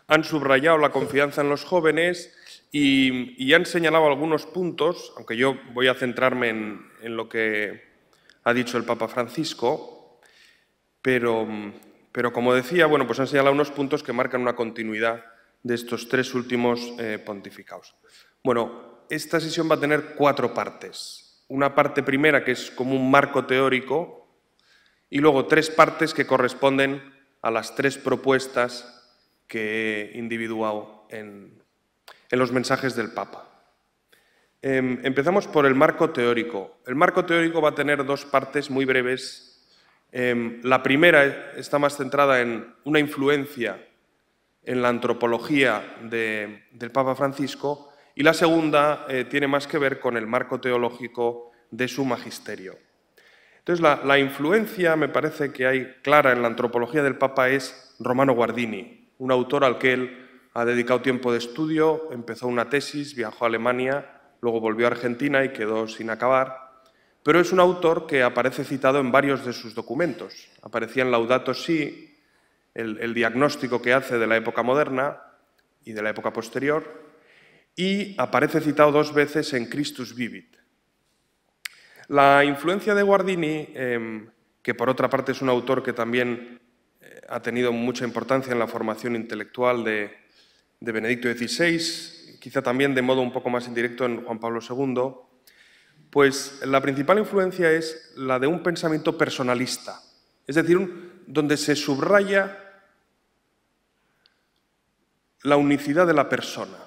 Han subrayado la confianza en los jóvenes y, han señalado algunos puntos, aunque yo voy a centrarme en lo que ha dicho el Papa Francisco, pero, como decía, bueno, pues han señalado unos puntos que marcan una continuidad de estos tres últimos eh, pontificados. Bueno, esta sesión va a tener cuatro partes. Una parte primera que es como un marco teórico y luego tres partes que corresponden a las tres propuestas que he individuado en los mensajes del Papa. Em, empezamos por el marco teórico. El marco teórico va a tener dos partes muy breves. Em, la primera está más centrada en una influencia en la antropología del Papa Francisco y la segunda eh, tiene más que ver con el marco teológico de su magisterio. Entonces, la, la, influencia me parece que hay clara en la antropología del Papa es Romano Guardini, un autor al que él ha dedicado tiempo de estudio, empezó una tesis, viajó a Alemania luego volvió a Argentina y quedó sin acabar, pero es un autor que aparece citado en varios de sus documentos. Aparecía en Laudato Si, el, diagnóstico que hace de la época moderna y de la época posterior, y aparece citado dos veces en Christus Vivit. La influencia de Guardini, em, que por otra parte es un autor que también eh, ha tenido mucha importancia en la formación intelectual de Benedicto XVI, quizá también de modo un poco más indirecto en Juan Pablo II, pues la principal influencia es la de un pensamiento personalista, es decir, donde se subraya la unicidad de la persona.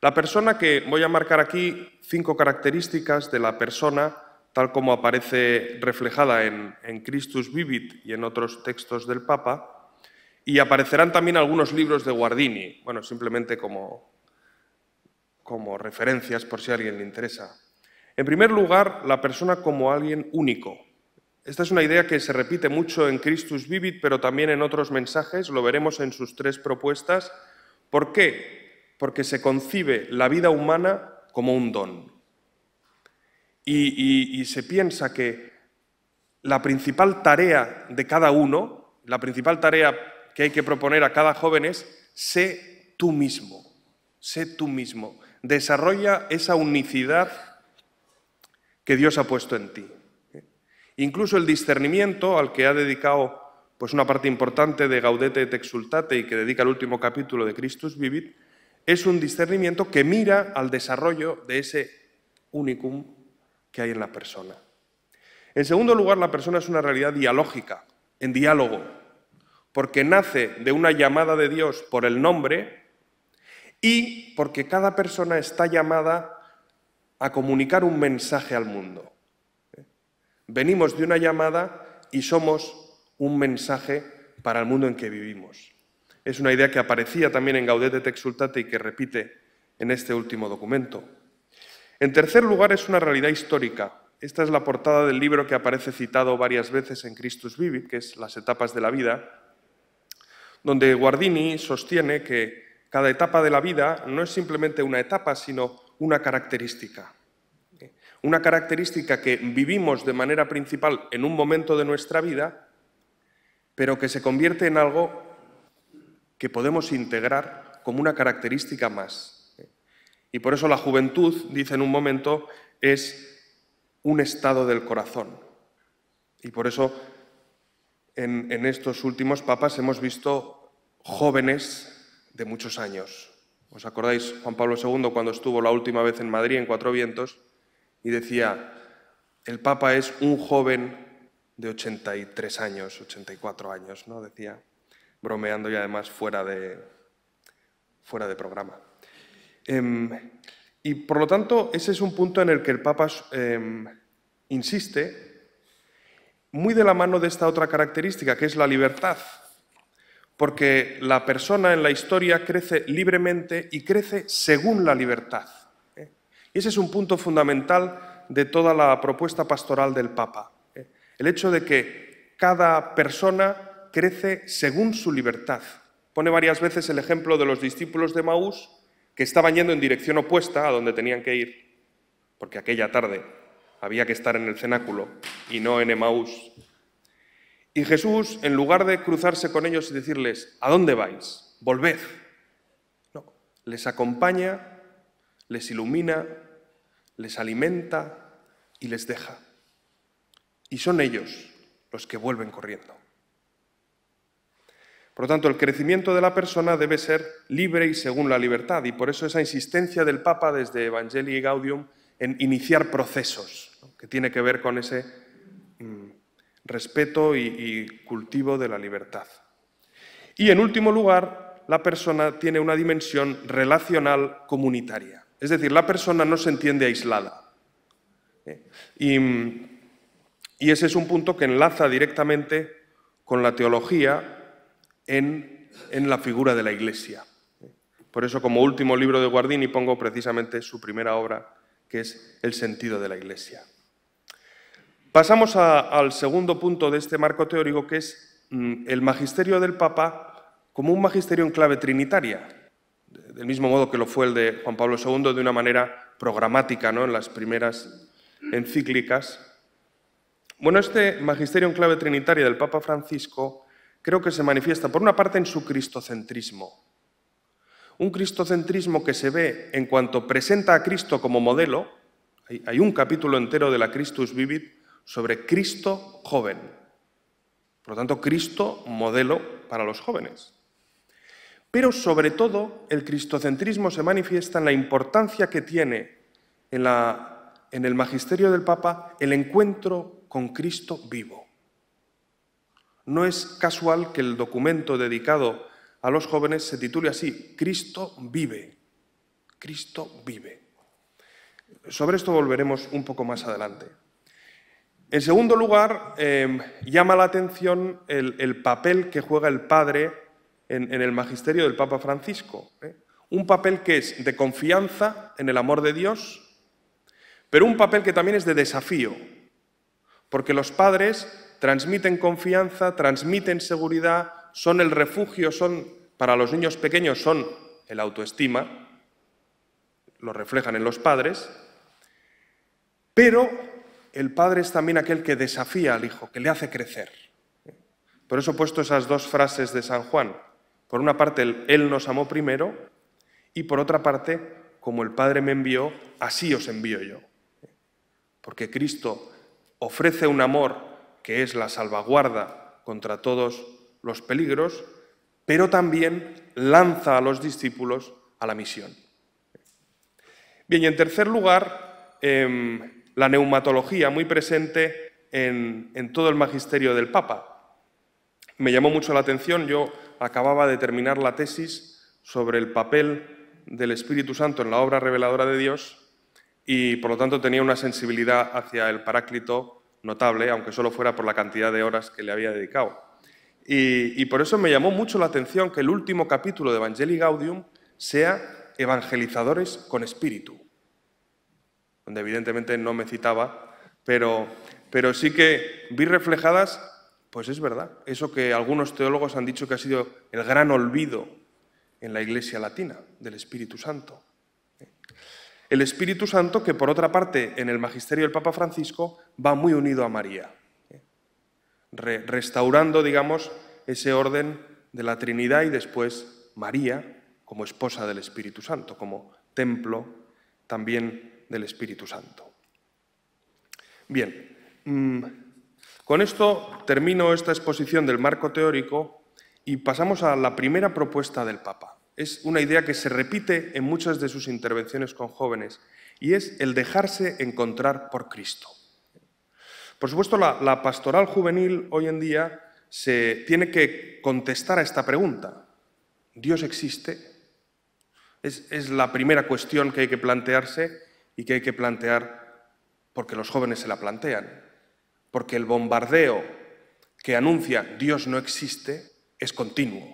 La persona que voy a marcar aquí cinco características de la persona, tal como aparece reflejada en, en Christus Vivit y en otros textos del Papa, y aparecerán también algunos libros de Guardini, bueno, simplemente como, como referencias por si a alguien le interesa. En primer lugar, la persona como alguien único. Esta es una idea que se repite mucho en Christus Vivit, pero también en otros mensajes, lo veremos en sus tres propuestas. ¿Por qué? Porque se concibe la vida humana como un don. Y, y se piensa que la principal tarea de cada uno, la principal tarea que hay que proponer a cada joven es sé tú mismo, sé tú mismo desarrolla esa unicidad que Dios ha puesto en ti. Incluso el discernimiento al que ha dedicado pues una parte importante de Gaudete et Exultate y que dedica el último capítulo de Christus Vivit, es un discernimiento que mira al desarrollo de ese unicum que hay en la persona. En segundo lugar, la persona es una realidad dialógica, en diálogo, porque nace de una llamada de Dios por el nombre y porque cada persona está llamada a comunicar un mensaje al mundo. Venimos de una llamada y somos un mensaje para el mundo en que vivimos. Es una idea que aparecía también en Gaudete Texultate y que repite en este último documento. En tercer lugar, es una realidad histórica. Esta es la portada del libro que aparece citado varias veces en Christus Vivit, que es Las etapas de la vida, donde Guardini sostiene que cada etapa de la vida no es simplemente una etapa, sino una característica. Una característica que vivimos de manera principal en un momento de nuestra vida, pero que se convierte en algo que podemos integrar como una característica más. Y por eso la juventud, dice en un momento, es un estado del corazón. Y por eso en, estos últimos papas hemos visto jóvenes de muchos años. ¿Os acordáis Juan Pablo II cuando estuvo la última vez en Madrid, en Cuatro Vientos, y decía, el Papa es un joven de 83 años, 84 años, ¿no? Decía, bromeando y además fuera de, fuera de programa. Em, y por lo tanto, ese es un punto en el que el Papa em, insiste, muy de la mano de esta otra característica, que es la libertad porque la persona en la historia crece libremente y crece según la libertad. ¿eh? Y ese es un punto fundamental de toda la propuesta pastoral del Papa, ¿eh? el hecho de que cada persona crece según su libertad. Pone varias veces el ejemplo de los discípulos de Maús que estaban yendo en dirección opuesta a donde tenían que ir, porque aquella tarde había que estar en el cenáculo y no en Emaús, y Jesús, en lugar de cruzarse con ellos y decirles, ¿a dónde vais? Volved. les acompaña, les ilumina, les alimenta y les deja. Y son ellos los que vuelven corriendo. Por lo tanto, el crecimiento de la persona debe ser libre y según la libertad, y por eso esa insistencia del Papa desde Evangelii Gaudium en iniciar procesos, que tiene que ver con ese mm, respeto y, cultivo de la libertad. Y en último lugar, la persona tiene una dimensión relacional comunitaria. Es decir, la persona no se entiende aislada. ¿Eh? Y, ese es un punto que enlaza directamente con la teología en, la figura de la Iglesia. Por eso, como último libro de Guardini, pongo precisamente su primera obra, que es El sentido de la Iglesia. Pasamos al segundo punto de este marco teórico, que es mm, el magisterio del Papa como un magisterio en clave trinitaria, del mismo modo que lo fue el de Juan Pablo II de una manera programática ¿no? en las primeras encíclicas. Bueno, este magisterio en clave trinitaria del Papa Francisco creo que se manifiesta, por una parte, en su cristocentrismo. Un cristocentrismo que se ve en cuanto presenta a Cristo como modelo, hay un capítulo entero de la Christus Vivit, sobre Cristo joven. Por lo tanto, Cristo modelo para los jóvenes. Pero sobre todo, el cristocentrismo se manifiesta en la importancia que tiene en, el magisterio del Papa el encuentro con Cristo vivo. No es casual que el documento dedicado a los jóvenes se titule así, Cristo vive, Cristo vive. Sobre esto volveremos un poco más adelante. En segundo lugar, em, llama la atención el, papel que juega el padre en, el magisterio del Papa Francisco. ¿eh? Un papel que es de confianza en el amor de Dios, pero un papel que también es de desafío, porque los padres transmiten confianza, transmiten seguridad, son el refugio, son, para los niños pequeños son el autoestima, lo reflejan en los padres, pero el padre es también aquel que desafía al hijo, que le hace crecer. Por eso he puesto esas dos frases de San Juan. Por una parte, Él nos amó primero y por otra parte, como el Padre me envió, así os envío yo. Porque Cristo ofrece un amor que es la salvaguarda contra todos los peligros, pero también lanza a los discípulos a la misión. Bien, y en tercer lugar, em, la neumatología muy presente en, todo el magisterio del Papa. Me llamó mucho la atención, yo acababa de terminar la tesis sobre el papel del Espíritu Santo en la obra reveladora de Dios y por lo tanto tenía una sensibilidad hacia el Paráclito notable, aunque solo fuera por la cantidad de horas que le había dedicado. Y, y, por eso me llamó mucho la atención que el último capítulo de Evangelii Gaudium sea evangelizadores con espíritu donde evidentemente no me citaba, pero, pero sí que vi reflejadas, pues es verdad, eso que algunos teólogos han dicho que ha sido el gran olvido en la Iglesia Latina del Espíritu Santo. ¿eh? El Espíritu Santo que, por otra parte, en el magisterio del Papa Francisco va muy unido a María, ¿eh? restaurando, digamos, ese orden de la Trinidad y después María como esposa del Espíritu Santo, como templo también del Espíritu Santo. Bien, mm, con esto termino esta exposición del marco teórico y pasamos a la primera propuesta del Papa. Es una idea que se repite en muchas de sus intervenciones con jóvenes y es el dejarse encontrar por Cristo. Por supuesto, la, pastoral juvenil hoy en día se tiene que contestar a esta pregunta. ¿Dios existe? es, la primera cuestión que hay que plantearse y que hay que plantear porque los jóvenes se la plantean, porque el bombardeo que anuncia Dios no existe es continuo.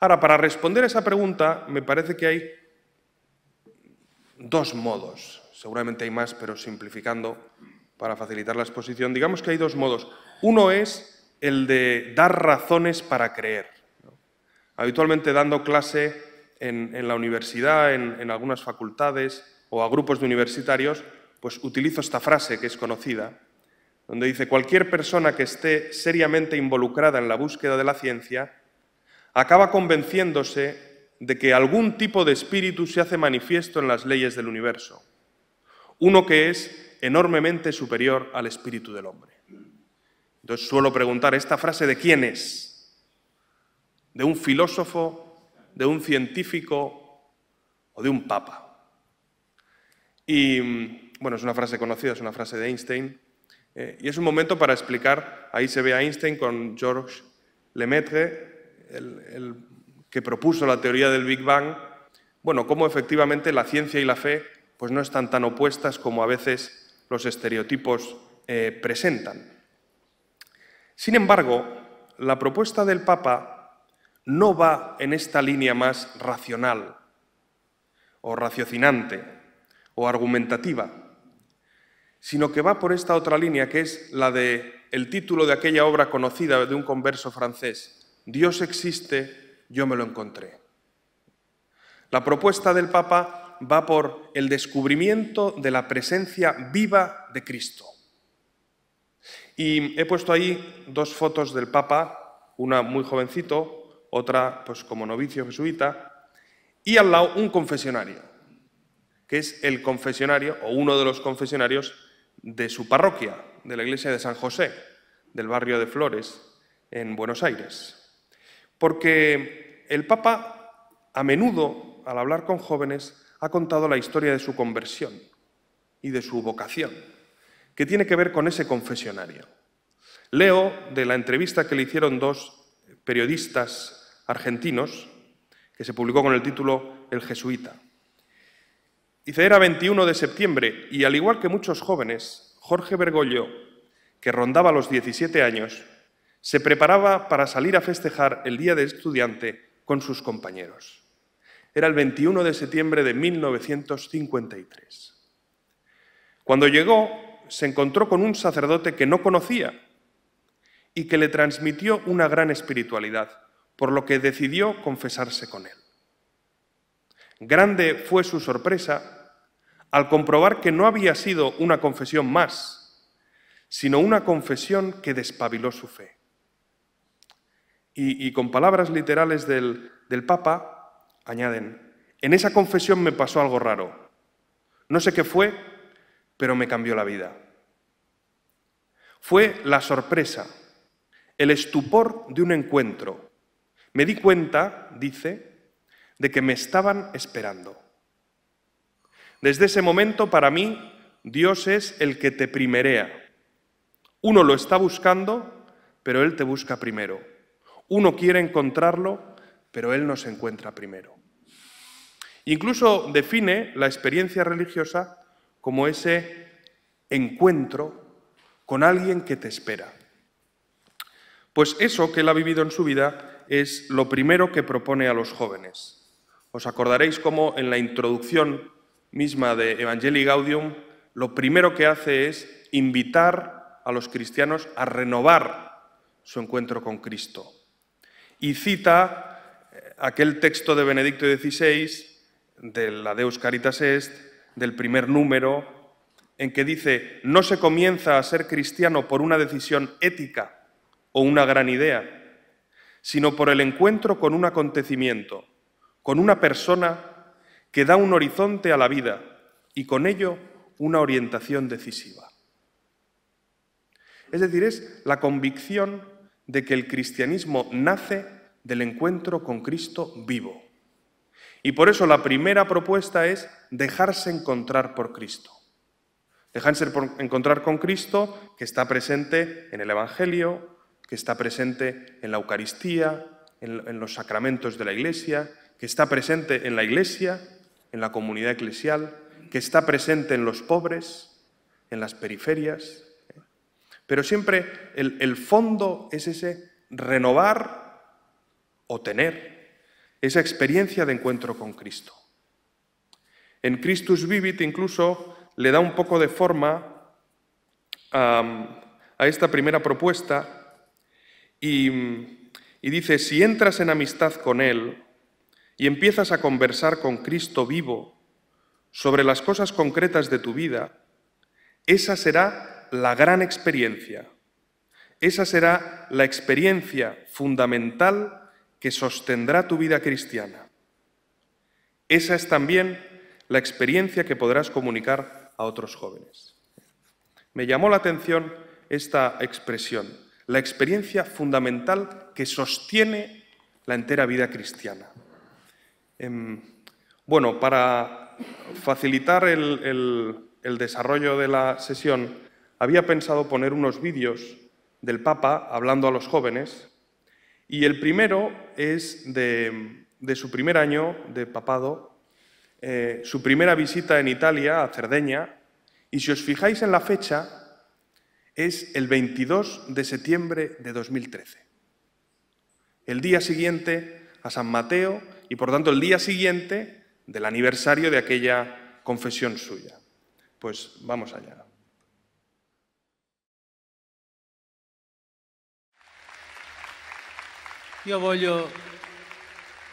Ahora, para responder a esa pregunta, me parece que hay dos modos, seguramente hay más, pero simplificando para facilitar la exposición, digamos que hay dos modos. Uno es el de dar razones para creer. Habitualmente dando clase en, la universidad, en, en, algunas facultades o a grupos de universitarios, pues utilizo esta frase que es conocida, donde dice, cualquier persona que esté seriamente involucrada en la búsqueda de la ciencia acaba convenciéndose de que algún tipo de espíritu se hace manifiesto en las leyes del universo, uno que es enormemente superior al espíritu del hombre. Entonces suelo preguntar, ¿esta frase de quién es? ¿De un filósofo de un científico o de un papa. Y mm, bueno, es una frase conocida, es una frase de Einstein. Eh, y es un momento para explicar, ahí se ve a Einstein con Georges Lemaitre, el, el que propuso la teoría del Big Bang, bueno, cómo efectivamente la ciencia y la fe pues no están tan opuestas como a veces los estereotipos eh, presentan. Sin embargo, la propuesta del Papa no va en esta línea más racional o raciocinante o argumentativa, sino que va por esta otra línea que es la de el título de aquella obra conocida de un converso francés, Dios existe, yo me lo encontré. La propuesta del Papa va por el descubrimiento de la presencia viva de Cristo. Y he puesto ahí dos fotos del Papa, una muy jovencito otra pues como novicio jesuita, y al lado un confesionario, que es el confesionario o uno de los confesionarios de su parroquia, de la iglesia de San José, del barrio de Flores, en Buenos Aires. Porque el Papa a menudo, al hablar con jóvenes, ha contado la historia de su conversión y de su vocación, que tiene que ver con ese confesionario. Leo de la entrevista que le hicieron dos periodistas argentinos, que se publicó con el título El Jesuita. Dice, era 21 de septiembre y al igual que muchos jóvenes, Jorge Bergoglio, que rondaba los 17 años, se preparaba para salir a festejar el Día de Estudiante con sus compañeros. Era el 21 de septiembre de 1953. Cuando llegó, se encontró con un sacerdote que no conocía y que le transmitió una gran espiritualidad por lo que decidió confesarse con él. Grande fue su sorpresa al comprobar que no había sido una confesión más, sino una confesión que despabiló su fe. Y, con palabras literales del, del Papa, añaden, en esa confesión me pasó algo raro. No sé qué fue, pero me cambió la vida. Fue la sorpresa, el estupor de un encuentro me di cuenta, dice, de que me estaban esperando. Desde ese momento, para mí, Dios es el que te primerea. Uno lo está buscando, pero Él te busca primero. Uno quiere encontrarlo, pero Él nos encuentra primero. Incluso define la experiencia religiosa como ese encuentro con alguien que te espera. Pues eso que Él ha vivido en su vida es lo primero que propone a los jóvenes. Os acordaréis cómo en la introducción misma de Evangelii Gaudium, lo primero que hace es invitar a los cristianos a renovar su encuentro con Cristo. Y cita eh, aquel texto de Benedicto XVI, de la Deus Caritas Est, del primer número, en que dice, no se comienza a ser cristiano por una decisión ética o una gran idea, sino por el encuentro con un acontecimiento, con una persona que da un horizonte a la vida y con ello una orientación decisiva. Es decir, es la convicción de que el cristianismo nace del encuentro con Cristo vivo. Y por eso la primera propuesta es dejarse encontrar por Cristo. Dejarse encontrar con Cristo que está presente en el Evangelio, que está presente en la Eucaristía, en, los sacramentos de la Iglesia, que está presente en la Iglesia, en la comunidad eclesial, que está presente en los pobres, en las periferias. ¿eh? Pero siempre el, fondo es ese renovar o tener esa experiencia de encuentro con Cristo. En Christus Vivit incluso le da un poco de forma a esta primera propuesta Mm, y, dice, si entras en amistad con Él y empiezas a conversar con Cristo vivo sobre las cosas concretas de tu vida, esa será la gran experiencia. Esa será la experiencia fundamental que sostendrá tu vida cristiana. Esa es también la experiencia que podrás comunicar a otros jóvenes. Me llamó la atención esta expresión, la experiencia fundamental que sostiene la entera vida cristiana. Em, bueno, para facilitar el, desarrollo de la sesión, había pensado poner unos vídeos del Papa hablando a los jóvenes y el primero es de, su primer año de papado, eh, su primera visita en Italia, a Cerdeña, y si os fijáis en la fecha, es el 22 de septiembre de 2013. El día siguiente a San Mateo y por tanto el día siguiente del aniversario de aquella confesión suya. Pues vamos allá. Yo voglio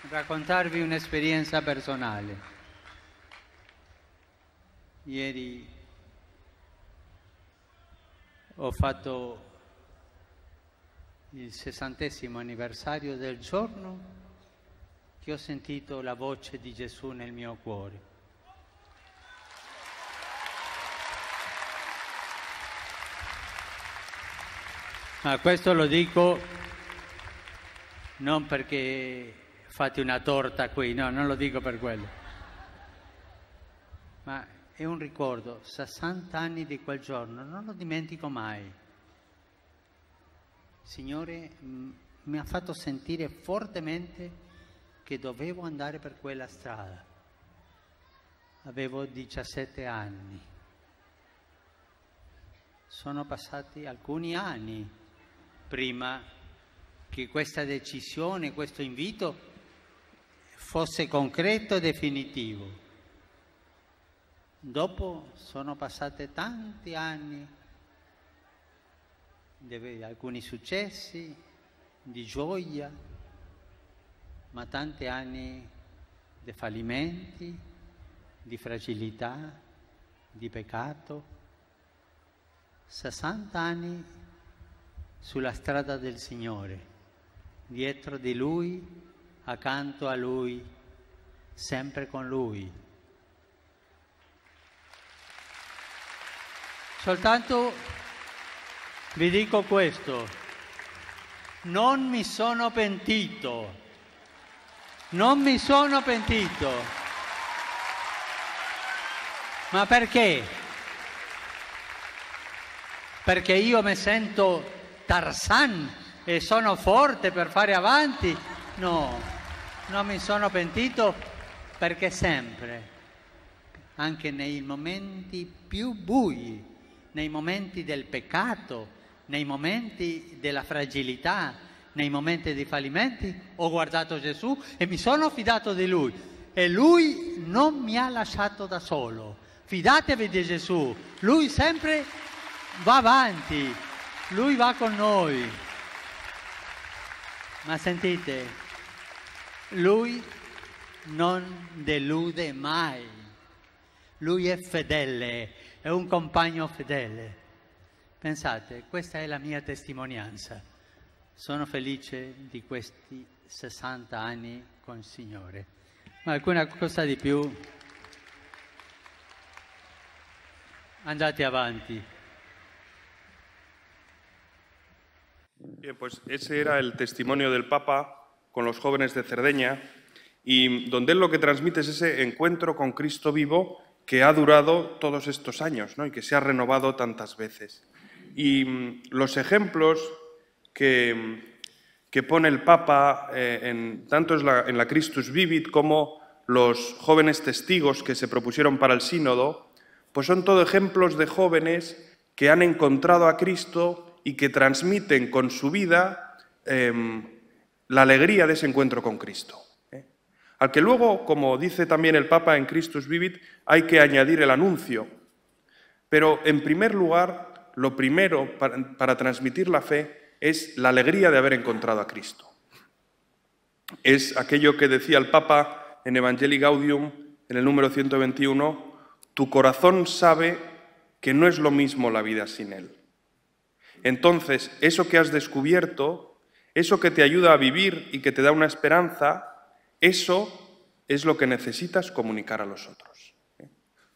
una experiencia personale. Ieri ho fatto il sessantesimo anniversario del giorno che ho sentito la voce di Gesù nel mio cuore. Ma questo lo dico non perché fate una torta qui, no, non lo dico per quello, ma è un ricordo, 60 anni di quel giorno, non lo dimentico mai. Signore, mi ha fatto sentire fortemente che dovevo andare per quella strada. Avevo 17 anni. Sono passati alcuni anni prima che questa decisione, questo invito fosse concreto e definitivo. Dopo sono passati tanti anni di alcuni successi, di gioia, ma tanti anni di fallimenti, di fragilità, di peccato. 60 anni sulla strada del Signore, dietro di Lui, accanto a Lui, sempre con Lui. Soltanto vi dico questo, non mi sono pentito, non mi sono pentito. Ma perché? Perché io mi sento Tarzan e sono forte per fare avanti? No, non mi sono pentito perché sempre, anche nei momenti più bui, nei momenti del peccato, nei momenti della fragilità, nei momenti dei fallimenti, ho guardato Gesù e mi sono fidato di Lui e Lui non mi ha lasciato da solo. Fidatevi di Gesù, Lui sempre va avanti, Lui va con noi. Ma sentite, Lui non delude mai, Lui è fedele è un compagno fedele. Pensate, questa è la mia testimonianza. Sono felice di questi 60 anni con il Signore. Ma alcuna cosa di più. Andate avanti. Bien, pues ese era el testimonio del Papa con los jóvenes de Cerdeña y donde él lo que transmite es ese encuentro con Cristo vivo que ha durado todos estos años y que se ha renovado tantas veces. Y mm, los ejemplos que, mm, que pone el Papa, eh, en, tanto en la, Christus Vivit como los jóvenes testigos que se propusieron para el sínodo, pues son todo ejemplos de jóvenes que han encontrado a Cristo y que transmiten con su vida em, la alegría de ese encuentro con Cristo al que luego, como dice también el Papa en Christus Vivit, hay que añadir el anuncio. Pero en primer lugar, lo primero para, transmitir la fe es la alegría de haber encontrado a Cristo. Es aquello que decía el Papa en Evangelii Gaudium, en el número 121, tu corazón sabe que no es lo mismo la vida sin Él. Entonces, eso que has descubierto, eso que te ayuda a vivir y que te da una esperanza, eso es lo que necesitas comunicar a los otros. ¿eh?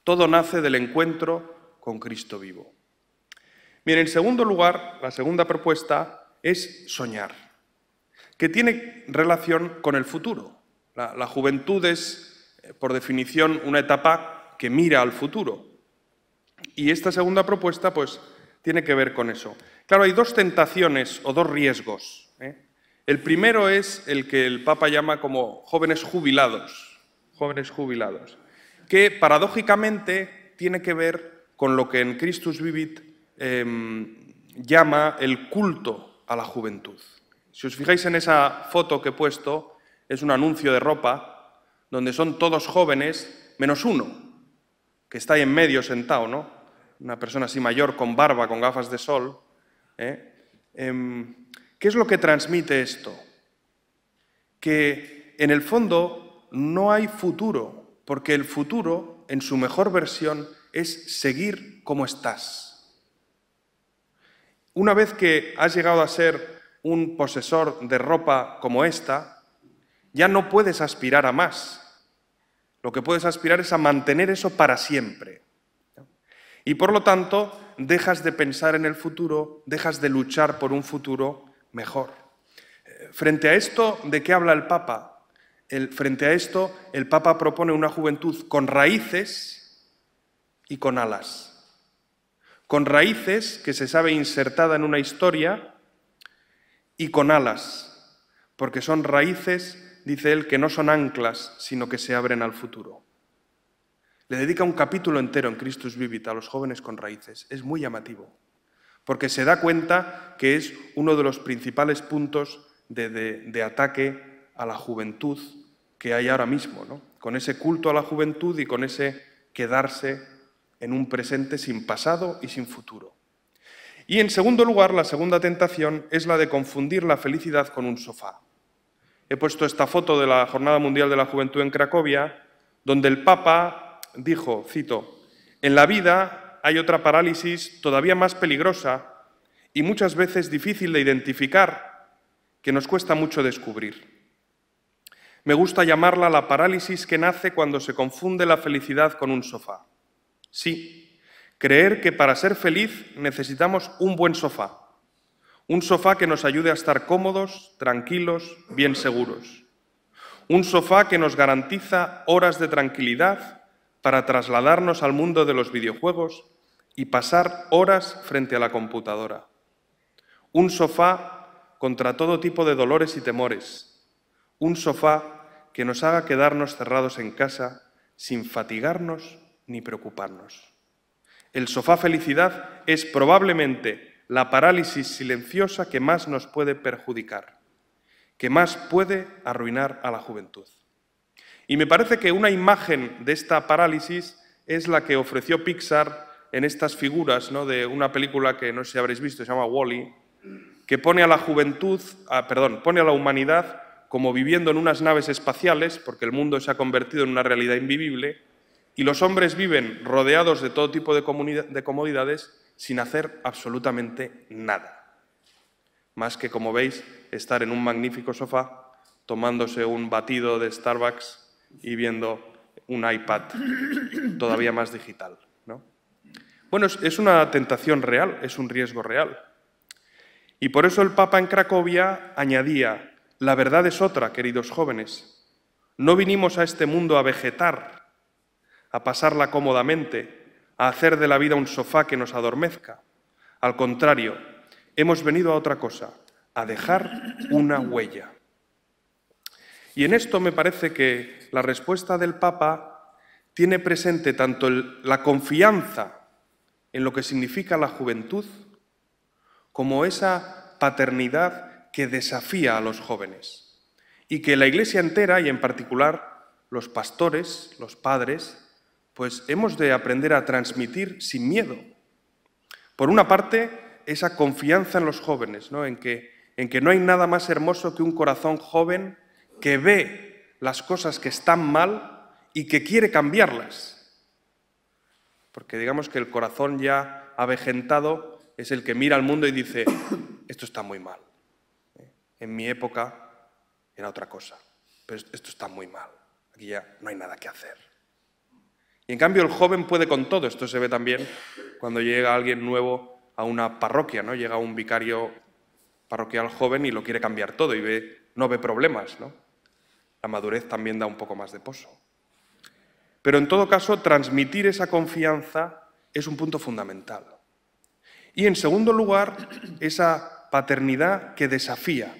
Todo nace del encuentro con Cristo vivo. en segundo lugar, la segunda propuesta es soñar, que tiene relación con el futuro. La, la juventud es, eh, por definición, una etapa que mira al futuro. Y esta segunda propuesta, pues, tiene que ver con eso. Claro, hay dos tentaciones o dos riesgos el primero es el que el Papa llama como jóvenes jubilados, jóvenes jubilados, que paradójicamente tiene que ver con lo que en Christus Vivit em, llama el culto a la juventud. Si os fijáis en esa foto que he puesto, es un anuncio de ropa donde son todos jóvenes menos uno, que está ahí en medio sentado, ¿no? Una persona así mayor, con barba, con gafas de sol. ¿eh? Em, ¿Qué es lo que transmite esto? Que en el fondo no hay futuro, porque el futuro, en su mejor versión, es seguir como estás. Una vez que has llegado a ser un posesor de ropa como esta, ya no puedes aspirar a más. Lo que puedes aspirar es a mantener eso para siempre. Y por lo tanto, dejas de pensar en el futuro, dejas de luchar por un futuro mejor. Eh, frente a esto, ¿de qué habla el Papa? frente a esto, el Papa propone una juventud con raíces y con alas. Con raíces que se sabe insertada en una historia y con alas, porque son raíces, dice él, que no son anclas, sino que se abren al futuro. Le dedica un capítulo entero en Christus Vivit a los jóvenes con raíces. Es muy llamativo porque se da cuenta que es uno de los principales puntos de, ataque a la juventud que hay ahora mismo, con ese culto a la juventud y con ese quedarse en un presente sin pasado y sin futuro. Y en segundo lugar, la segunda tentación es la de confundir la felicidad con un sofá. He puesto esta foto de la Jornada Mundial de la Juventud en Cracovia, donde el Papa dijo, cito, en la vida hay otra parálisis todavía más peligrosa y muchas veces difícil de identificar que nos cuesta mucho descubrir. Me gusta llamarla la parálisis que nace cuando se confunde la felicidad con un sofá. Sí, creer que para ser feliz necesitamos un buen sofá, un sofá que nos ayude a estar cómodos, tranquilos, bien seguros. Un sofá que nos garantiza horas de tranquilidad para trasladarnos al mundo de los videojuegos y pasar horas frente a la computadora. Un sofá contra todo tipo de dolores y temores. Un sofá que nos haga quedarnos cerrados en casa sin fatigarnos ni preocuparnos. El sofá felicidad es probablemente la parálisis silenciosa que más nos puede perjudicar, que más puede arruinar a la juventud. Y me parece que una imagen de esta parálisis es la que ofreció Pixar en estas figuras ¿no? de una película que no sé si habréis visto, se llama Wally, -E, que pone a la juventud, ah, perdón, pone a la humanidad como viviendo en unas naves espaciales, porque el mundo se ha convertido en una realidad invivible, y los hombres viven rodeados de todo tipo de, de comodidades sin hacer absolutamente nada. Más que, como veis, estar en un magnífico sofá tomándose un batido de Starbucks y viendo un iPad todavía más digital. ¿no? Bueno, es, es una tentación real, es un riesgo real. Y por eso el Papa en Cracovia añadía, la verdad es otra, queridos jóvenes. No vinimos a este mundo a vegetar, a pasarla cómodamente, a hacer de la vida un sofá que nos adormezca. Al contrario, hemos venido a otra cosa, a dejar una huella. Y en esto me parece que la respuesta del Papa tiene presente tanto la confianza en lo que significa la juventud como esa paternidad que desafía a los jóvenes y que la Iglesia entera y en particular los pastores, los padres, pues hemos de aprender a transmitir sin miedo. Por una parte, esa confianza en los jóvenes, en que no hay nada más hermoso que un corazón joven que ve las cosas que están mal y que quiere cambiarlas. Porque digamos que el corazón ya avejentado es el que mira al mundo y dice, esto está muy mal. ¿Eh? En mi época era otra cosa, pero esto está muy mal. Aquí ya no hay nada que hacer. Y en cambio el joven puede con todo. Esto se ve también cuando llega alguien nuevo a una parroquia, ¿no? Llega un vicario parroquial joven y lo quiere cambiar todo y ve, no ve problemas, ¿no? La madurez también da un poco más de poso, Pero en todo caso, transmitir esa confianza es un punto fundamental. Y en segundo lugar, esa paternidad que desafía.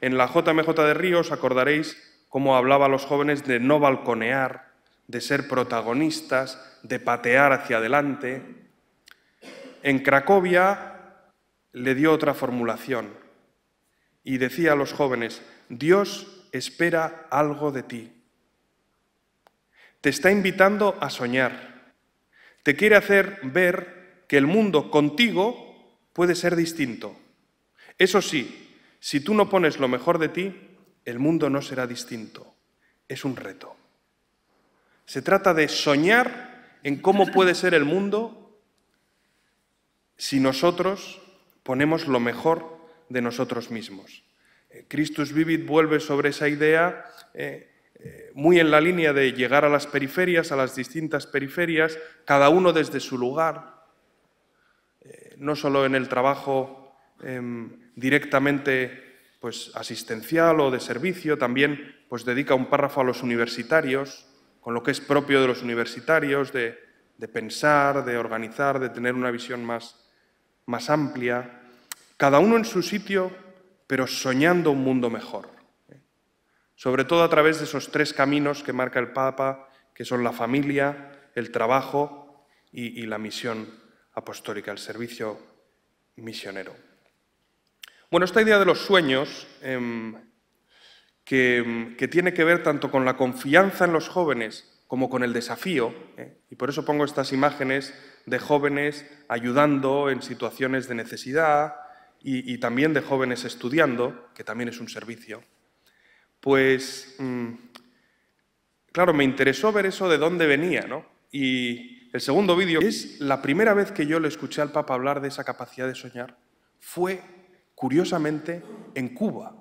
En la JMJ de Ríos, acordaréis cómo hablaba a los jóvenes de no balconear, de ser protagonistas, de patear hacia adelante. En Cracovia le dio otra formulación y decía a los jóvenes, Dios espera algo de ti. Te está invitando a soñar. Te quiere hacer ver que el mundo contigo puede ser distinto. Eso sí, si tú no pones lo mejor de ti, el mundo no será distinto. Es un reto. Se trata de soñar en cómo puede ser el mundo si nosotros ponemos lo mejor de nosotros mismos. Christus Vivit vuelve sobre esa idea eh, eh, muy en la línea de llegar a las periferias, a las distintas periferias, cada uno desde su lugar, eh, no solo en el trabajo em, directamente pues, asistencial o de servicio, también pues, dedica un párrafo a los universitarios, con lo que es propio de los universitarios, de, pensar, de organizar, de tener una visión más amplia, cada uno en su sitio pero soñando un mundo mejor. Sobre todo a través de esos tres caminos que marca el Papa, que son la familia, el trabajo y, la misión apostólica, el servicio misionero. Bueno, esta idea de los sueños, em, que, tiene que ver tanto con la confianza en los jóvenes como con el desafío, ¿eh? y por eso pongo estas imágenes de jóvenes ayudando en situaciones de necesidad, y, también de jóvenes estudiando, que también es un servicio, pues mm, claro, me interesó ver eso de dónde venía, ¿no? Y el segundo vídeo es la primera vez que yo le escuché al Papa hablar de esa capacidad de soñar, fue curiosamente en Cuba.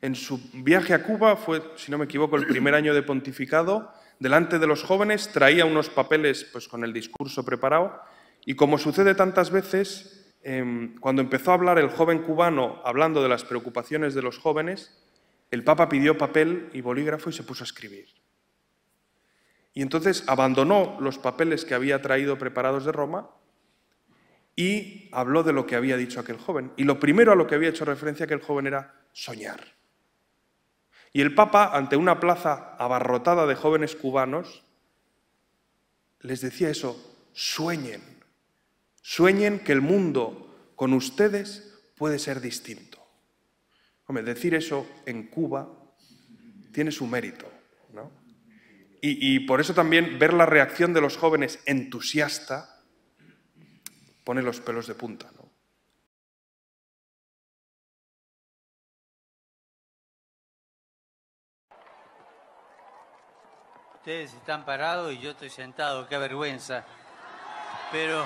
En su viaje a Cuba fue, si no me equivoco, el primer año de pontificado, delante de los jóvenes traía unos papeles pues con el discurso preparado y como sucede tantas veces, Em, cuando empezó a hablar el joven cubano hablando de las preocupaciones de los jóvenes, el Papa pidió papel y bolígrafo y se puso a escribir. Y entonces abandonó los papeles que había traído preparados de Roma y habló de lo que había dicho aquel joven. Y lo primero a lo que había hecho referencia aquel joven era soñar. Y el Papa, ante una plaza abarrotada de jóvenes cubanos, les decía eso, sueñen, Sueñen que el mundo con ustedes puede ser distinto. Hombre, decir eso en Cuba tiene su mérito. ¿no? Y, por eso también ver la reacción de los jóvenes entusiasta pone los pelos de punta. ¿no? Ustedes están parados y yo estoy sentado, qué vergüenza. Pero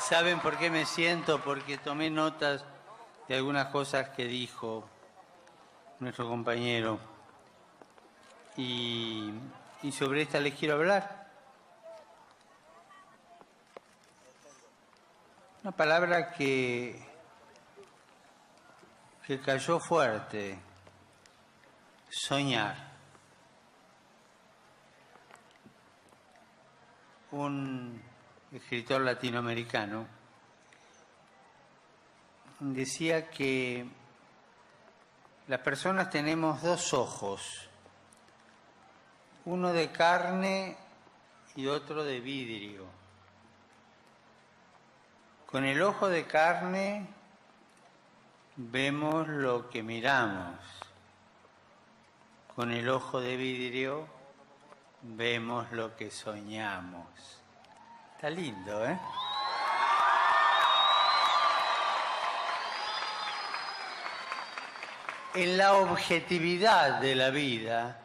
¿Saben por qué me siento? Porque tomé notas de algunas cosas que dijo nuestro compañero. Y, sobre esta les quiero hablar. Una palabra que, que cayó fuerte, soñar. Un escritor latinoamericano, decía que las personas tenemos dos ojos, uno de carne y otro de vidrio. Con el ojo de carne vemos lo que miramos, con el ojo de vidrio vemos lo que soñamos. Está lindo, ¿eh? En la objetividad de la vida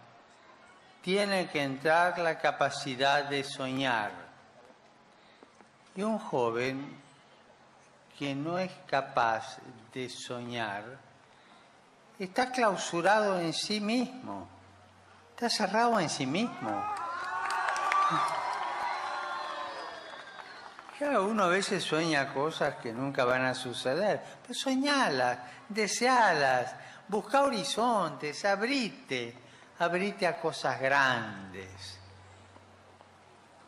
tiene que entrar la capacidad de soñar. Y un joven que no es capaz de soñar está clausurado en sí mismo, está cerrado en sí mismo uno a veces sueña cosas que nunca van a suceder, pero soñalas, desealas, busca horizontes, abrite, abrite a cosas grandes.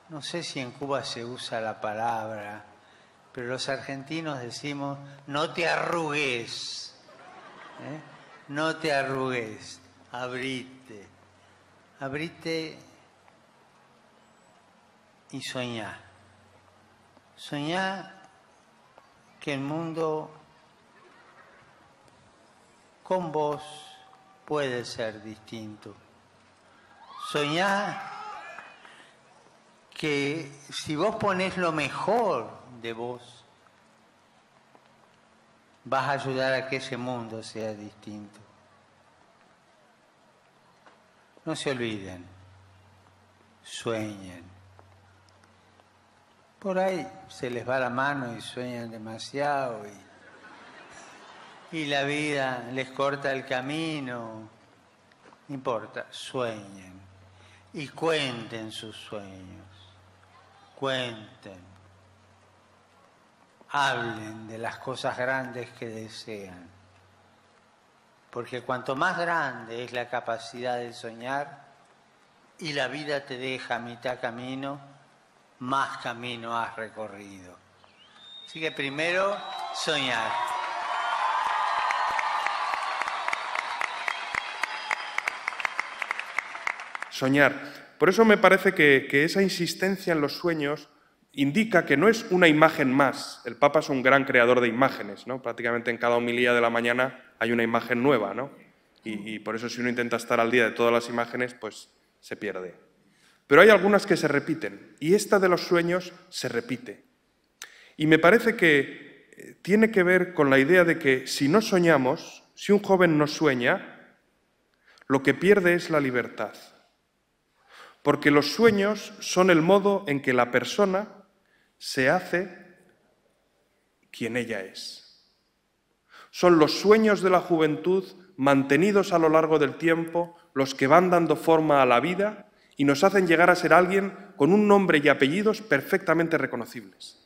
No sé si en Cuba se usa la palabra, pero los argentinos decimos, no te arrugues, ¿eh? no te arrugues, abrite, abrite y soñá soñar que el mundo con vos puede ser distinto. Soñar que si vos ponés lo mejor de vos, vas a ayudar a que ese mundo sea distinto. No se olviden, sueñen. Por ahí se les va la mano y sueñan demasiado y, la vida les corta el camino. No importa, sueñen y cuenten sus sueños. Cuenten. Hablen de las cosas grandes que desean. Porque cuanto más grande es la capacidad de soñar y la vida te deja a mitad camino, más camino has recorrido. Así que primero, soñar. Soñar. Por eso me parece que, esa insistencia en los sueños indica que no es una imagen más. El Papa es un gran creador de imágenes, ¿no? Prácticamente en cada homilía de la mañana hay una imagen nueva, ¿no? y por eso si uno intenta estar al día de todas las imágenes, pues se pierde. Pero hay algunas que se repiten y esta de los sueños se repite. Y me parece que eh, tiene que ver con la idea de que si no soñamos, si un joven no sueña, lo que pierde es la libertad. Porque los sueños son el modo en que la persona se hace quien ella es. Son los sueños de la juventud mantenidos a lo largo del tiempo los que van dando forma a la vida y nos hacen llegar a ser alguien con un nombre y apellidos perfectamente reconocibles.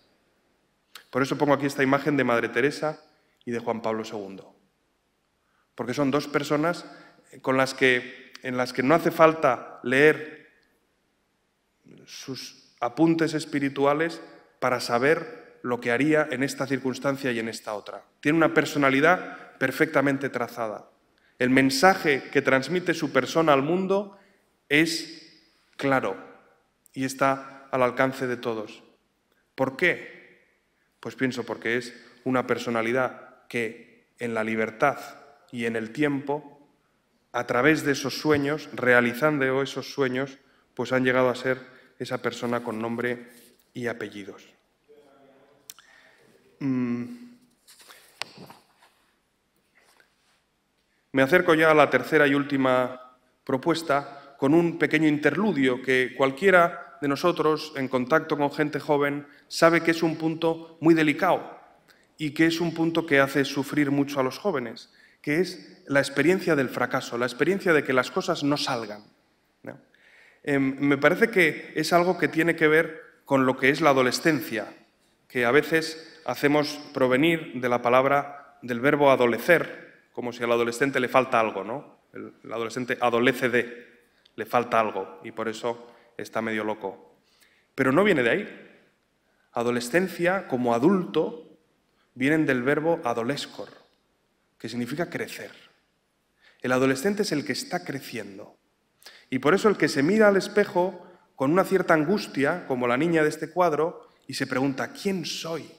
Por eso pongo aquí esta imagen de Madre Teresa y de Juan Pablo II, porque son dos personas eh, con las que, en las que no hace falta leer sus apuntes espirituales para saber lo que haría en esta circunstancia y en esta otra. Tiene una personalidad perfectamente trazada. El mensaje que transmite su persona al mundo es claro y está al alcance de todos. ¿Por qué? Pues pienso porque es una personalidad que en la libertad y en el tiempo, a través de esos sueños, realizando esos sueños, pues han llegado a ser esa persona con nombre y apellidos. Mm. Me acerco ya a la tercera y última propuesta, con un pequeño interludio que cualquiera de nosotros en contacto con gente joven sabe que es un punto muy delicado y que es un punto que hace sufrir mucho a los jóvenes, que es la experiencia del fracaso, la experiencia de que las cosas no salgan. Em, me parece que es algo que tiene que ver con lo que es la adolescencia, que a veces hacemos provenir de la palabra, del verbo adolecer, como si al adolescente le falta algo, ¿no? el adolescente adolece de le falta algo y por eso está medio loco. Pero no viene de ahí. Adolescencia como adulto vienen del verbo adolescor, que significa crecer. El adolescente es el que está creciendo. Y por eso el que se mira al espejo con una cierta angustia, como la niña de este cuadro, y se pregunta, ¿quién soy?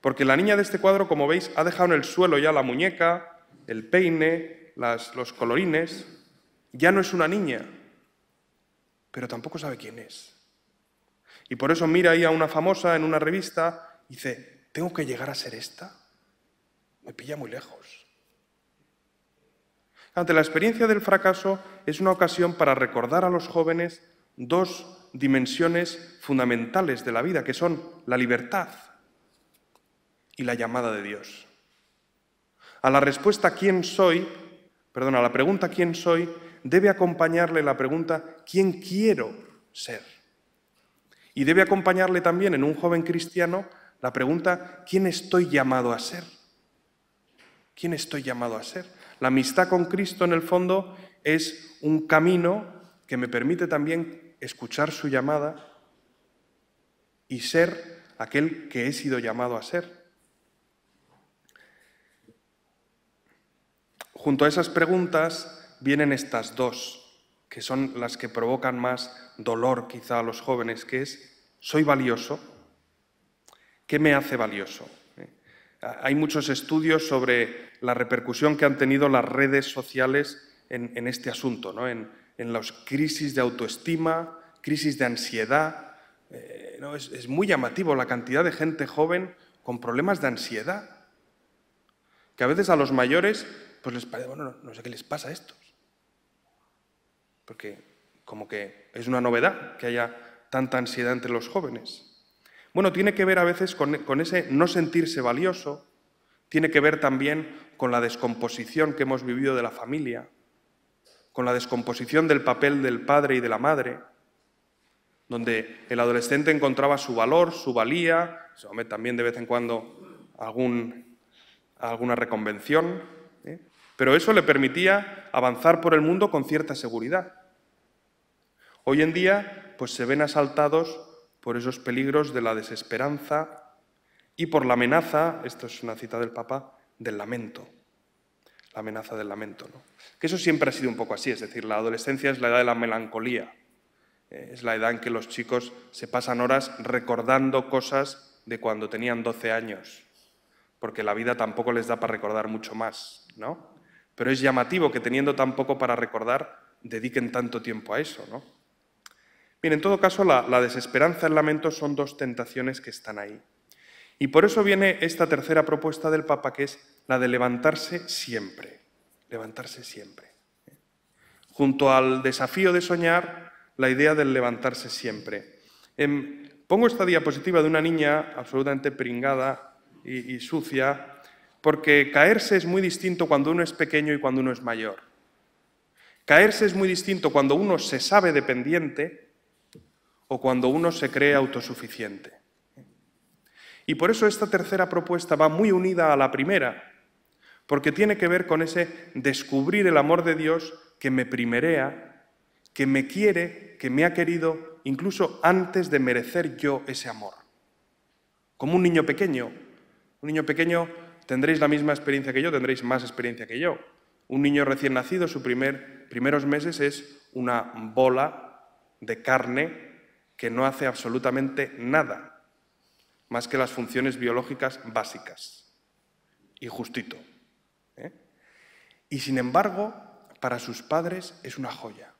Porque la niña de este cuadro, como veis, ha dejado en el suelo ya la muñeca, el peine, los colorines, ya no es una niña, pero tampoco sabe quién es. Y por eso mira ahí a una famosa en una revista y dice, ¿tengo que llegar a ser esta? Me pilla muy lejos. Ante la experiencia del fracaso es una ocasión para recordar a los jóvenes dos dimensiones fundamentales de la vida, que son la libertad y la llamada de Dios. A la respuesta ¿quién soy? Perdona, a la pregunta ¿quién soy? debe acompañarle la pregunta, ¿quién quiero ser? Y debe acompañarle también en un joven cristiano la pregunta, ¿quién estoy llamado a ser? ¿Quién estoy llamado a ser? La amistad con Cristo en el fondo es un camino que me permite también escuchar su llamada y ser aquel que he sido llamado a ser. Junto a esas preguntas vienen estas dos, que son las que provocan más dolor quizá a los jóvenes, que es, ¿soy valioso? ¿Qué me hace valioso? Eh, hay muchos estudios sobre la repercusión que han tenido las redes sociales en, este asunto, ¿no? en, las crisis de autoestima, crisis de ansiedad. Eh, es, muy llamativo la cantidad de gente joven con problemas de ansiedad, que a veces a los mayores pues les parece, bueno, no sé qué les pasa esto porque como que es una novedad que haya tanta ansiedad entre los jóvenes. Bueno, tiene que ver a veces con, ese no sentirse valioso, tiene que ver también con la descomposición que hemos vivido de la familia, con la descomposición del papel del padre y de la madre, donde el adolescente encontraba su valor, su valía, también de vez en cuando alguna reconvención, pero eso le permitía avanzar por el mundo con cierta seguridad. Hoy en día, pues se ven asaltados por esos peligros de la desesperanza y por la amenaza, esto es una cita del Papa, del lamento. La amenaza del lamento. ¿no? Que eso siempre ha sido un poco así, es decir, la adolescencia es la edad de la melancolía, eh, es la edad en que los chicos se pasan horas recordando cosas de cuando tenían 12 años, porque la vida tampoco les da para recordar mucho más, ¿no? Pero es llamativo que teniendo tan poco para recordar, dediquen tanto tiempo a eso, ¿no? Bien, en todo caso, la, desesperanza y el lamento son dos tentaciones que están ahí. Y por eso viene esta tercera propuesta del Papa, que es la de levantarse siempre, levantarse siempre. Junto al desafío de soñar, la idea del levantarse siempre. Em, pongo esta diapositiva de una niña absolutamente pringada y sucia, porque caerse es muy distinto cuando uno es pequeño y cuando uno es mayor. Caerse es muy distinto cuando uno se sabe dependiente o cuando uno se cree autosuficiente. Y por eso esta tercera propuesta va muy unida a la primera, porque tiene que ver con ese descubrir el amor de Dios que me primerea, que me quiere, que me ha querido, incluso antes de merecer yo ese amor. Como un niño pequeño. Un niño pequeño tendréis la misma experiencia que yo, tendréis más experiencia que yo. Un niño recién nacido, sus primeros meses es una bola de carne que no hace absolutamente nada, más que las funciones biológicas básicas. Y justito. ¿eh? Y sin embargo, para sus padres es una joya.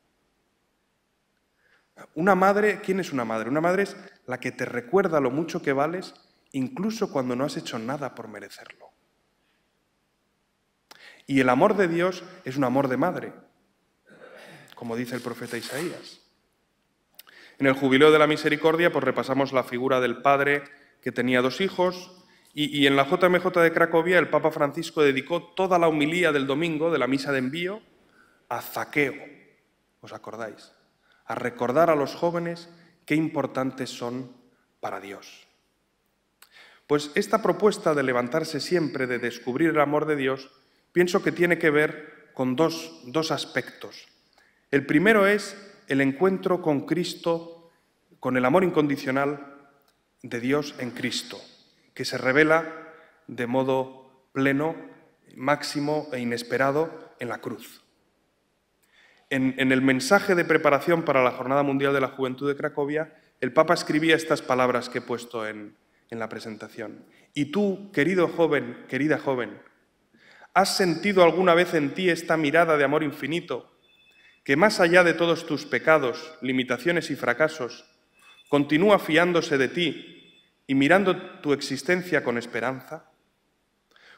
Una madre, ¿quién es una madre? Una madre es la que te recuerda lo mucho que vales incluso cuando no has hecho nada por merecerlo. Y el amor de Dios es un amor de madre, como dice el profeta Isaías. En el Jubileo de la Misericordia, pues repasamos la figura del padre que tenía dos hijos, y, en la JMJ de Cracovia el Papa Francisco dedicó toda la humilía del domingo de la misa de envío a Zaqueo, ¿os acordáis? A recordar a los jóvenes qué importantes son para Dios. Pues esta propuesta de levantarse siempre, de descubrir el amor de Dios, pienso que tiene que ver con dos, aspectos. El primero es el encuentro con Cristo, con el amor incondicional de Dios en Cristo, que se revela de modo pleno, máximo e inesperado en la cruz. En, el mensaje de preparación para la Jornada Mundial de la Juventud de Cracovia, el Papa escribía estas palabras que he puesto en la presentación. Y tú, querido joven, querida joven, ¿Has sentido alguna vez en ti esta mirada de amor infinito que más allá de todos tus pecados, limitaciones y fracasos, continúa fiándose de ti y mirando tu existencia con esperanza?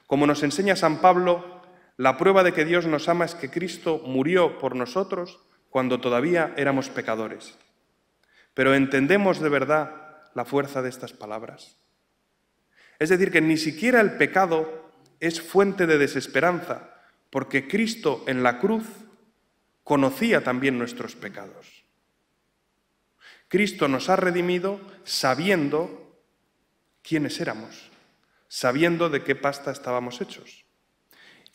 Como nos enseña San Pablo, la prueba de que Dios nos ama es que Cristo murió por nosotros cuando todavía éramos pecadores. Pero entendemos de verdad la fuerza de estas palabras. Es decir, que ni siquiera el pecado es fuente de desesperanza, porque Cristo en la cruz conocía también nuestros pecados. Cristo nos ha redimido sabiendo quiénes éramos, sabiendo de qué pasta estábamos hechos.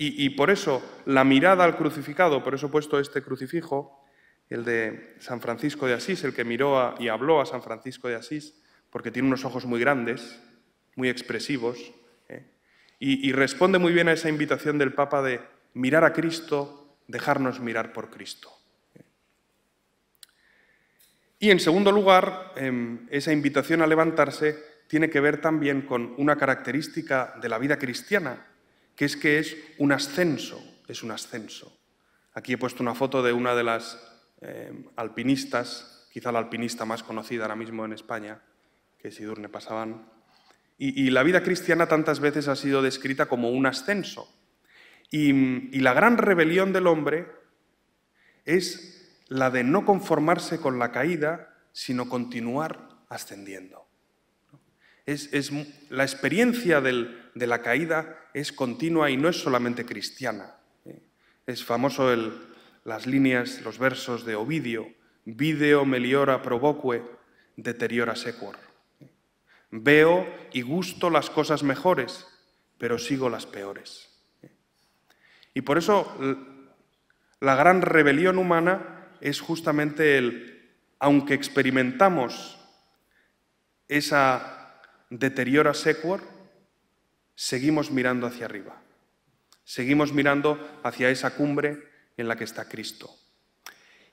Y, por eso la mirada al crucificado, por eso he puesto este crucifijo, el de San Francisco de Asís, el que miró y habló a San Francisco de Asís, porque tiene unos ojos muy grandes, muy expresivos, y, responde muy bien a esa invitación del Papa de mirar a Cristo, dejarnos mirar por Cristo. Y en segundo lugar, em, esa invitación a levantarse tiene que ver también con una característica de la vida cristiana, que es que es un ascenso, es un ascenso. Aquí he puesto una foto de una de las em, alpinistas, quizá la alpinista más conocida ahora mismo en España, que si Idurne Pasaban, y, la vida cristiana tantas veces ha sido descrita como un ascenso. Y, la gran rebelión del hombre es la de no conformarse con la caída, sino continuar ascendiendo. Es, la experiencia de la caída es continua y no es solamente cristiana. Es famoso el, las líneas, los versos de Ovidio, video meliora provoque, deteriora sequor. Veo y gusto las cosas mejores, pero sigo las peores. Y por eso la gran rebelión humana es justamente el, aunque experimentamos esa deteriora secuor, seguimos mirando hacia arriba, seguimos mirando hacia esa cumbre en la que está Cristo.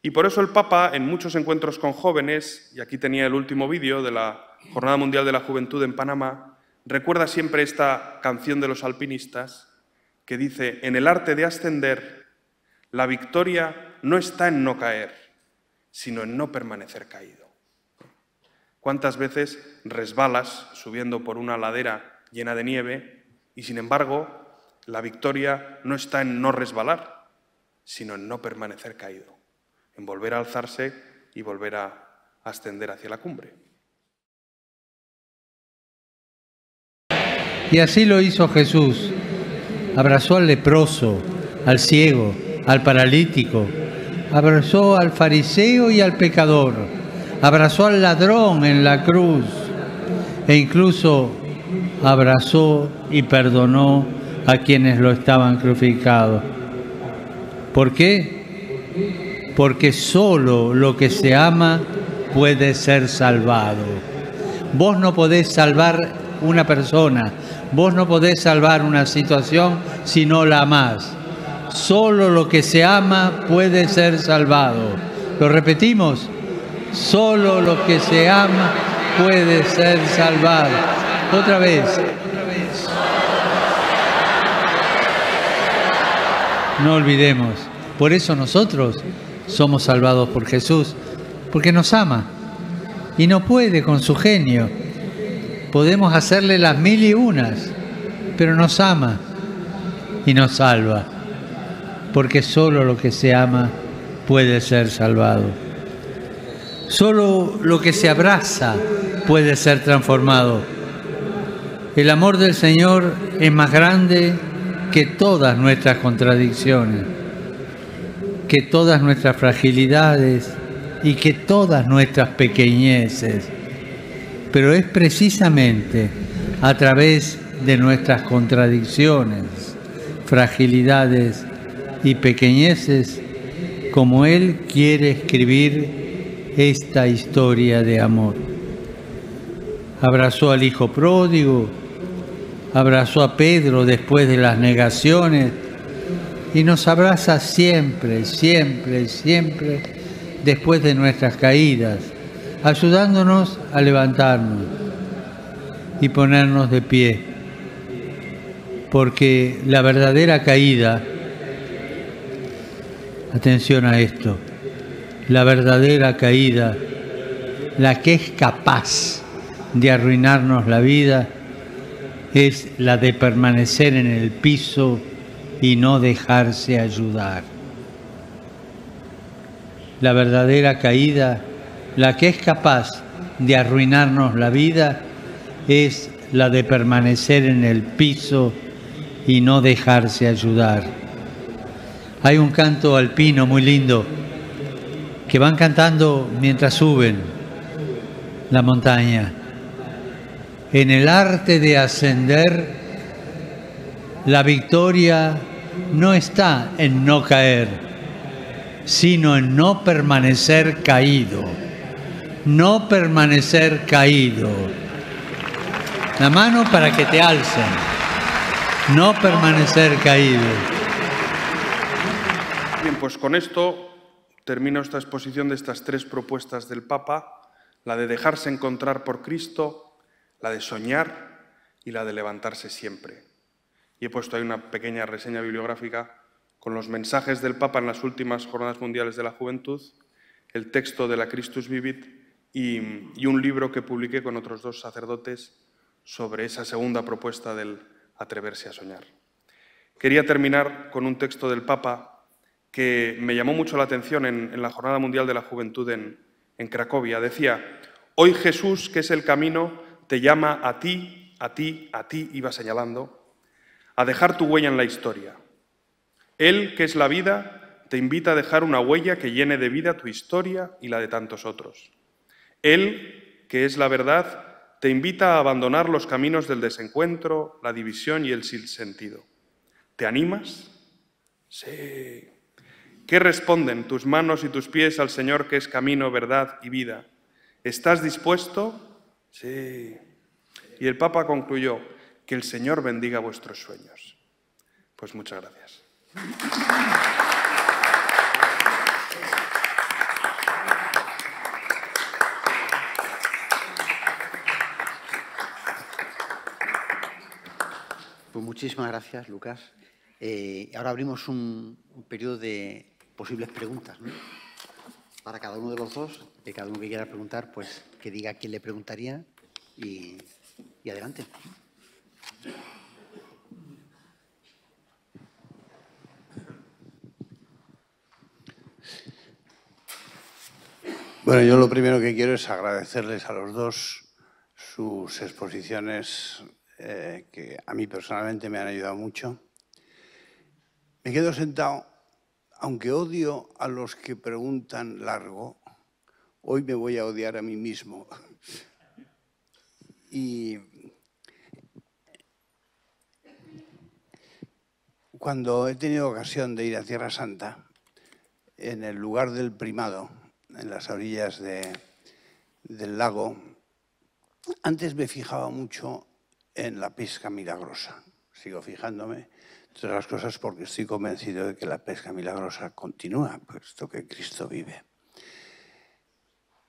Y por eso el Papa, en muchos encuentros con jóvenes, y aquí tenía el último vídeo de la Jornada Mundial de la Juventud en Panamá, recuerda siempre esta canción de los alpinistas que dice, en el arte de ascender, la victoria no está en no caer, sino en no permanecer caído. ¿Cuántas veces resbalas subiendo por una ladera llena de nieve y sin embargo la victoria no está en no resbalar, sino en no permanecer caído? en volver a alzarse y volver a ascender hacia la cumbre. Y así lo hizo Jesús. Abrazó al leproso, al ciego, al paralítico. Abrazó al fariseo y al pecador. Abrazó al ladrón en la cruz. E incluso abrazó y perdonó a quienes lo estaban crucificados. ¿Por qué? porque solo lo que se ama puede ser salvado. Vos no podés salvar una persona, vos no podés salvar una situación si no la amás. Solo lo que se ama puede ser salvado. Lo repetimos, solo lo que se ama puede ser salvado. Otra vez. No olvidemos. Por eso nosotros somos salvados por Jesús, porque nos ama y no puede con su genio. Podemos hacerle las mil y unas, pero nos ama y nos salva, porque solo lo que se ama puede ser salvado. Solo lo que se abraza puede ser transformado. El amor del Señor es más grande que todas nuestras contradicciones que todas nuestras fragilidades y que todas nuestras pequeñeces, pero es precisamente a través de nuestras contradicciones, fragilidades y pequeñeces como Él quiere escribir esta historia de amor. Abrazó al Hijo Pródigo, abrazó a Pedro después de las negaciones, y nos abraza siempre, siempre, siempre después de nuestras caídas, ayudándonos a levantarnos y ponernos de pie, porque la verdadera caída, atención a esto, la verdadera caída, la que es capaz de arruinarnos la vida, es la de permanecer en el piso y no dejarse ayudar. La verdadera caída, la que es capaz de arruinarnos la vida, es la de permanecer en el piso y no dejarse ayudar. Hay un canto alpino muy lindo que van cantando mientras suben la montaña. En el arte de ascender, la victoria no está en no caer, sino en no permanecer caído. No permanecer caído. La mano para que te alcen. No permanecer caído. Bien, pues con esto termino esta exposición de estas tres propuestas del Papa, la de dejarse encontrar por Cristo, la de soñar y la de levantarse siempre y he puesto ahí una pequeña reseña bibliográfica con los mensajes del Papa en las últimas Jornadas Mundiales de la Juventud, el texto de la Christus Vivit y, un libro que publiqué con otros dos sacerdotes sobre esa segunda propuesta del atreverse a soñar. Quería terminar con un texto del Papa que me llamó mucho la atención en, la Jornada Mundial de la Juventud en Cracovia. Decía, hoy Jesús, que es el camino, te llama a ti, a ti, a ti, iba señalando, a dejar tu huella en la historia. Él, que es la vida, te invita a dejar una huella que llene de vida tu historia y la de tantos otros. Él, que es la verdad, te invita a abandonar los caminos del desencuentro, la división y el sinsentido. ¿Te animas? Sí. ¿Qué responden tus manos y tus pies al Señor que es camino, verdad y vida? ¿Estás dispuesto? Sí. Y el Papa concluyó, que el Señor bendiga vuestros sueños. Pues muchas gracias. Pues muchísimas gracias, Lucas. Eh, ahora abrimos un, periodo de posibles preguntas para cada uno de los dos, de cada uno que quiera preguntar, pues que diga quién le preguntaría y adelante. Bueno, yo lo primero que quiero es agradecerles a los dos sus exposiciones eh, que a mí personalmente me han ayudado mucho. Me quedo sentado, aunque odio a los que preguntan largo, hoy me voy a odiar a mí mismo. Y Cuando he tenido ocasión de ir a Tierra Santa, en el lugar del primado, en las orillas del lago, antes me fijaba mucho en la pesca milagrosa. Sigo fijándome, entre otras cosas, porque estoy convencido de que la pesca milagrosa continúa, puesto que Cristo vive.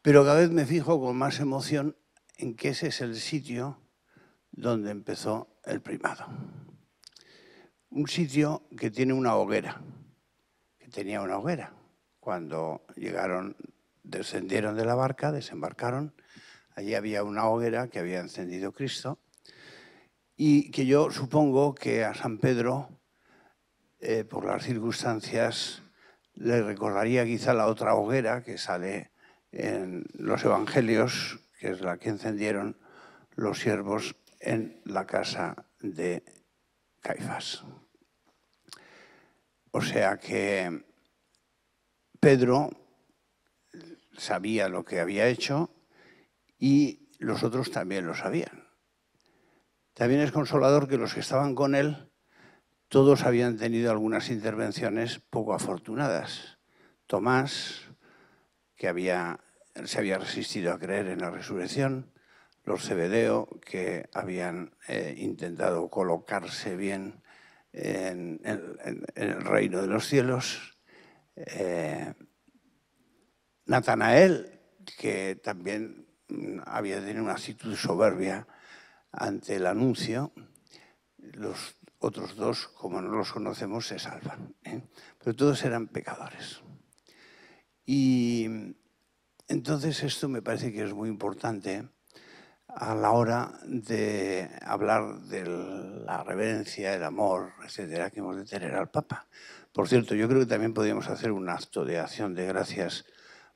Pero cada vez me fijo con más emoción en que ese es el sitio donde empezó el primado un sitio que tiene una hoguera, que tenía una hoguera. Cuando llegaron, descendieron de la barca, desembarcaron, allí había una hoguera que había encendido Cristo y que yo supongo que a San Pedro, eh, por las circunstancias, le recordaría quizá la otra hoguera que sale en los Evangelios, que es la que encendieron los siervos en la casa de Caifás. O sea que Pedro sabía lo que había hecho y los otros también lo sabían. También es consolador que los que estaban con él, todos habían tenido algunas intervenciones poco afortunadas. Tomás, que había, se había resistido a creer en la resurrección, los Cebedeo, que habían eh, intentado colocarse bien en, el reino de los cielos. Eh, Natanael, que también había tenido una actitud soberbia ante el anuncio, los otros dos, como no los conocemos, se salvan. ¿eh? Pero todos eran pecadores. Y entonces esto me parece que es muy importante a la hora de hablar de la reverencia, el amor, etcétera, que hemos de tener al Papa. Por cierto, yo creo que también podríamos hacer un acto de acción de gracias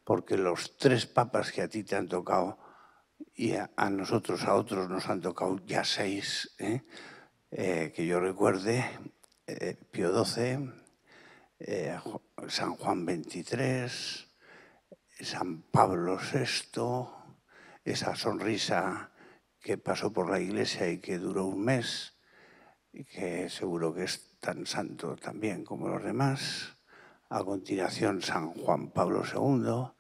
porque los tres papas que a ti te han tocado y a, nosotros, a otros, nos han tocado ya seis, ¿eh? Eh, que yo recuerde, eh, Pío XII, San Juan XXIII, San Pablo VI, esa sonrisa que pasó por la iglesia y que duró un mes, y que seguro que es tan santo también como los demás. A continuación, San Juan Pablo II,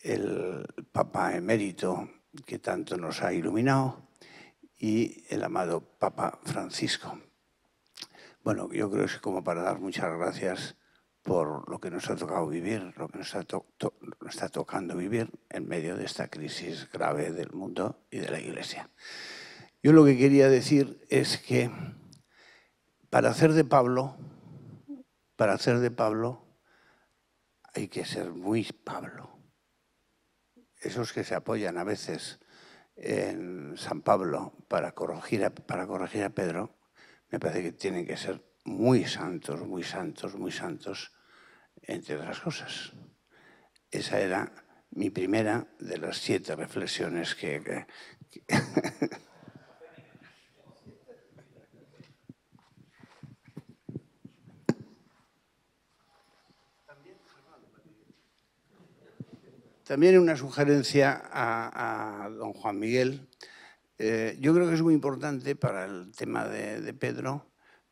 el Papa emérito que tanto nos ha iluminado, y el amado Papa Francisco. Bueno, yo creo que es como para dar muchas gracias por lo que nos ha tocado vivir, lo que nos, está tocando vivir en medio de esta crisis grave del mundo y de la Iglesia. Yo lo que quería decir es que para hacer de Pablo, para hacer de Pablo, hay que ser muy Pablo. Esos que se apoyan a veces en San Pablo para corregir a, para corregir a Pedro, me parece que tienen que ser muy santos, muy santos, muy santos, entre otras cosas. Esa era mi primera de las siete reflexiones que... También una sugerencia a, don Juan Miguel. Eh, yo creo que es muy importante para el tema de Pedro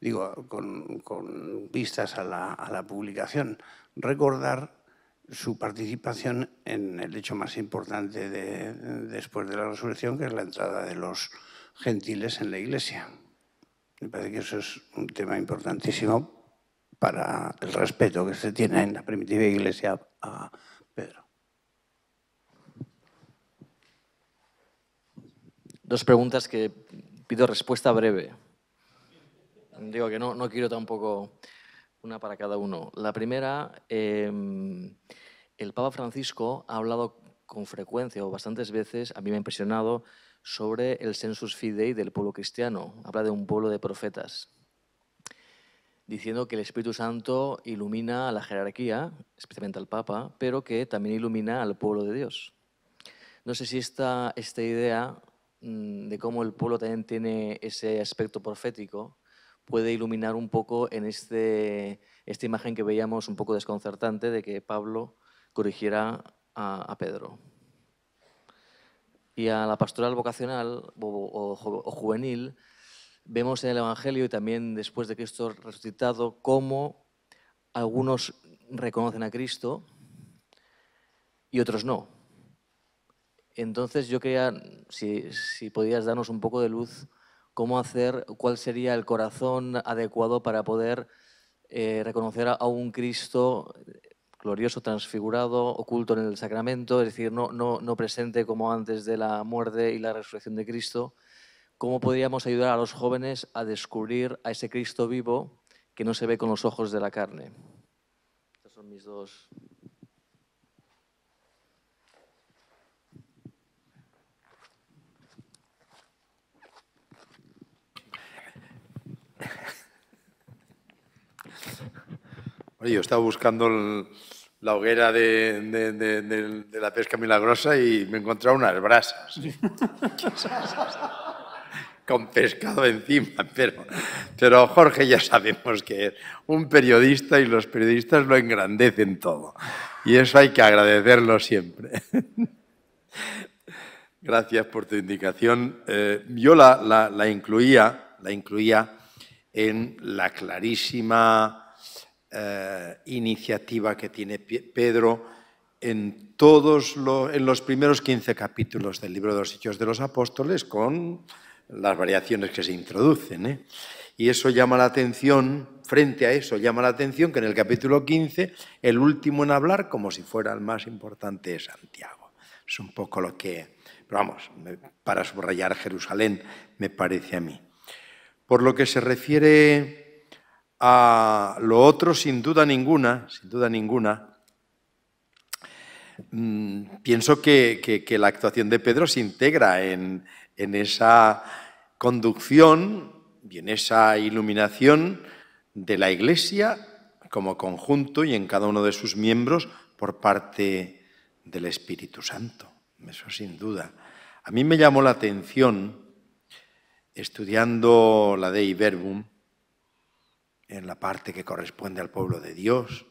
digo, con, vistas a la, publicación, recordar su participación en el hecho más importante después de la resurrección, que es la entrada de los gentiles en la iglesia. Me parece que eso es un tema importantísimo para el respeto que se tiene en la primitiva iglesia a Pedro. Dos preguntas que pido respuesta breve digo que no, no quiero tampoco una para cada uno. La primera, em, el Papa Francisco ha hablado con frecuencia o bastantes veces, a mí me ha impresionado, sobre el census fidei del pueblo cristiano. Habla de un pueblo de profetas, diciendo que el Espíritu Santo ilumina a la jerarquía, especialmente al Papa, pero que también ilumina al pueblo de Dios. No sé si esta, esta idea mm, de cómo el pueblo también tiene ese aspecto profético, puede iluminar un poco en este, esta imagen que veíamos un poco desconcertante de que Pablo corrigiera a, Pedro. Y a la pastoral vocacional o, juvenil vemos en el Evangelio y también después de Cristo resucitado cómo algunos reconocen a Cristo y otros no. Entonces yo quería, si, si podías darnos un poco de luz cómo hacer, cuál sería el corazón adecuado para poder eh, reconocer a un Cristo eh, glorioso, transfigurado, oculto en el sacramento, es decir, no, no, no presente como antes de la muerte y la resurrección de Cristo. ¿Cómo podríamos ayudar a los jóvenes a descubrir a ese Cristo vivo que no se ve con los ojos de la carne? Estos son mis dos yo estaba buscando la hoguera de, la pesca milagrosa y me encontraba unas brasas. Con pescado encima, pero, pero Jorge ya sabemos que es un periodista y los periodistas lo engrandecen todo. Y eso hay que agradecerlo siempre. Gracias por tu indicación. Eh, yo la, la, incluía, la incluía en la clarísima eh, iniciativa que tiene Pedro en todos los primeros 15 capítulos del libro de los Hechos de los Apóstoles con las variaciones que se introducen. ¿eh? Y eso llama la atención, frente a eso llama la atención que en el capítulo 15 el último en hablar como si fuera el más importante es Santiago. Es un poco lo que, vamos, para subrayar Jerusalén me parece a mí. Por lo que se refiere a lo otro, sin duda ninguna, sin duda ninguna, mm, pienso que, la actuación de Pedro se integra en, en esa conducción y en esa iluminación de la Iglesia como conjunto y en cada uno de sus miembros por parte del Espíritu Santo. Eso sin duda. A mí me llamó la atención estudiando la Dei Verbum, en la parte que corresponde al pueblo de Dios,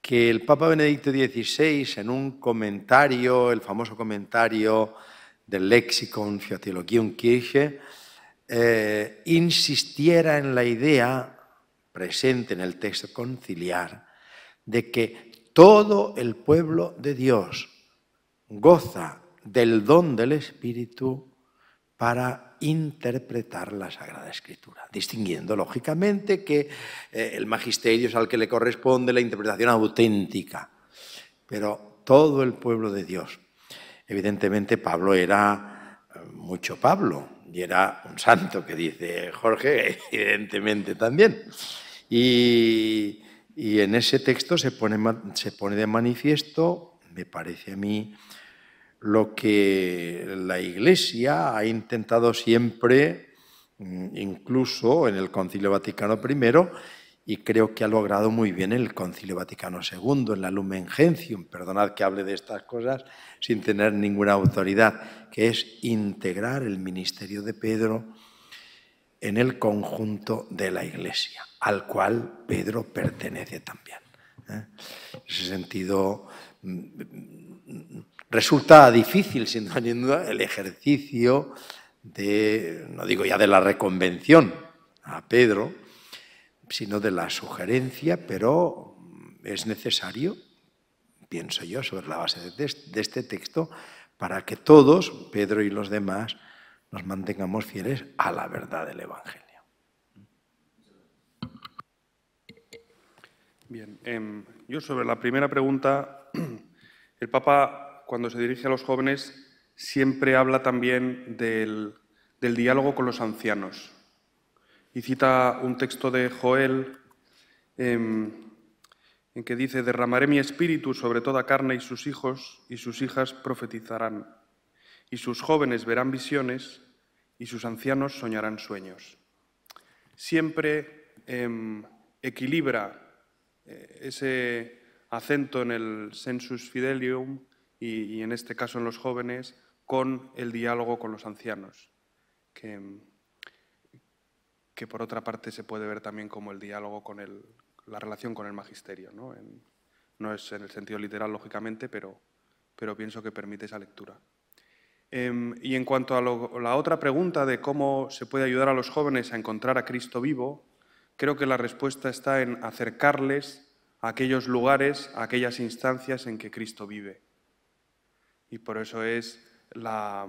que el Papa Benedicto XVI, en un comentario, el famoso comentario del Lexicon für Kirche, eh, insistiera en la idea presente en el texto conciliar de que todo el pueblo de Dios goza del don del Espíritu para interpretar la Sagrada Escritura, distinguiendo lógicamente que eh, el magisterio es al que le corresponde la interpretación auténtica, pero todo el pueblo de Dios. Evidentemente Pablo era eh, mucho Pablo y era un santo que dice Jorge, evidentemente también. Y, en ese texto se pone, se pone de manifiesto, me parece a mí, lo que la Iglesia ha intentado siempre, mm, incluso en el Concilio Vaticano I, y creo que ha logrado muy bien el Concilio Vaticano II, en la Lumen Gentium, perdonad que hable de estas cosas sin tener ninguna autoridad, que es integrar el ministerio de Pedro en el conjunto de la Iglesia, al cual Pedro pertenece también. ¿eh? En ese sentido, mm, mm, Resulta difícil, sin duda, el ejercicio de, no digo ya de la reconvención a Pedro, sino de la sugerencia, pero es necesario, pienso yo, sobre la base de, este texto, para que todos, Pedro y los demás, nos mantengamos fieles a la verdad del Evangelio. Bien, em, yo sobre la primera pregunta, el Papa cuando se dirige a los jóvenes, siempre habla también del, diálogo con los ancianos. Y cita un texto de Joel em, en que dice, derramaré mi espíritu sobre toda carne y sus hijos y sus hijas profetizarán, y sus jóvenes verán visiones y sus ancianos soñarán sueños. Siempre em, equilibra eh, ese acento en el sensus fidelium y, en este caso en los jóvenes, con el diálogo con los ancianos, que, por otra parte se puede ver también como el diálogo con la relación con el magisterio. ¿no? es en el sentido literal, lógicamente, pero, pienso que permite esa lectura. Em, y en cuanto a la otra pregunta de cómo se puede ayudar a los jóvenes a encontrar a Cristo vivo, creo que la respuesta está en acercarles a aquellos lugares, a aquellas instancias en que Cristo vive y por eso es la,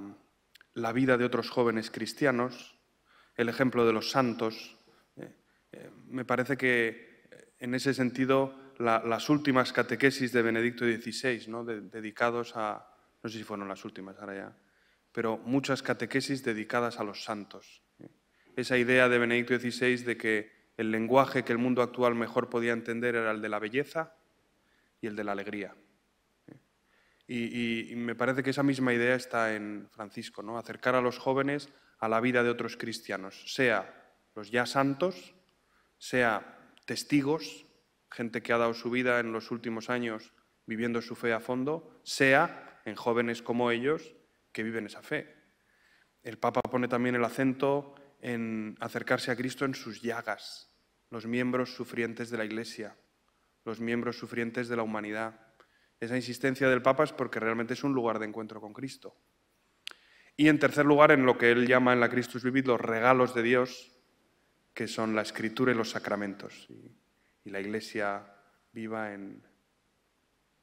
vida de otros jóvenes cristianos, el ejemplo de los santos. Eh, eh, me parece que eh, en ese sentido las últimas catequesis de Benedicto XVI, ¿no? dedicados a, no sé si fueron las últimas, ahora ya, pero muchas catequesis dedicadas a los santos. esa idea de Benedicto XVI de que el lenguaje que el mundo actual mejor podía entender era el de la belleza y el de la alegría. Y, me parece que esa misma idea está en Francisco, ¿no? acercar a los jóvenes a la vida de otros cristianos, sea los ya santos, sea testigos, gente que ha dado su vida en los últimos años viviendo su fe a fondo, sea en jóvenes como ellos que viven esa fe. El Papa pone también el acento en acercarse a Cristo en sus llagas, los miembros sufrientes de la Iglesia, los miembros sufrientes de la humanidad esa insistencia del Papa es porque realmente es un lugar de encuentro con Cristo. Y en tercer lugar, en lo que él llama en la Christus Vivid los regalos de Dios, que son la escritura y los sacramentos. Y, la iglesia viva en...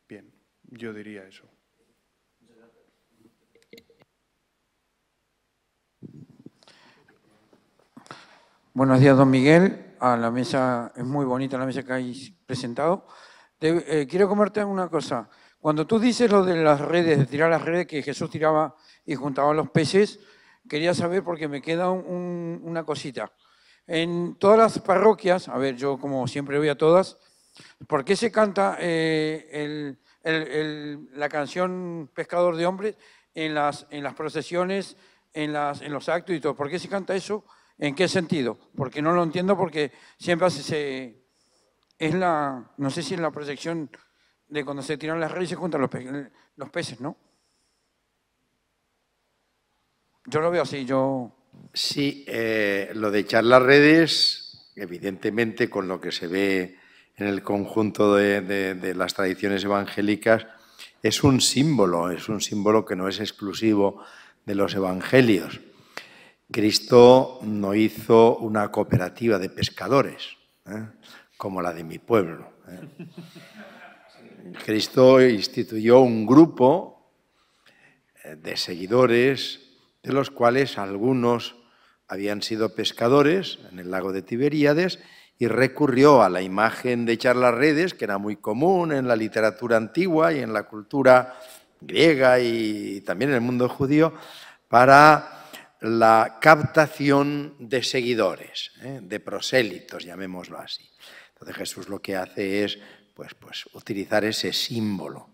Bien, yo diría eso. Buenos días, don Miguel. A la mesa, es muy bonita la mesa que hay presentado. Eh, quiero comerte una cosa. Cuando tú dices lo de las redes, de tirar las redes que Jesús tiraba y juntaba los peces, quería saber porque me queda una cosita. En todas las parroquias, a ver, yo como siempre voy a todas, ¿por qué se canta eh, la canción Pescador de Hombres en las, procesiones, en, en los actos y todo? ¿Por qué se canta eso? ¿En qué sentido? Porque no lo entiendo porque siempre se, es la, no sé si es la proyección de cuando se tiran las redes y se juntan los, los peces, ¿no? Yo lo veo así, yo... Sí, eh, lo de echar las redes, evidentemente con lo que se ve en el conjunto de, las tradiciones evangélicas, es un símbolo, es un símbolo que no es exclusivo de los evangelios. Cristo no hizo una cooperativa de pescadores. ¿eh? como la de mi pueblo. ¿eh? Cristo instituyó un grupo eh, de seguidores, de los cuales algunos habían sido pescadores en el lago de Tiberíades y recurrió a la imagen de echar las redes, que era muy común en la literatura antigua y en la cultura griega y también en el mundo judío, para la captación de seguidores, ¿eh? de prosélitos, llamémoslo así de Jesús lo que hace es pues, pues, utilizar ese símbolo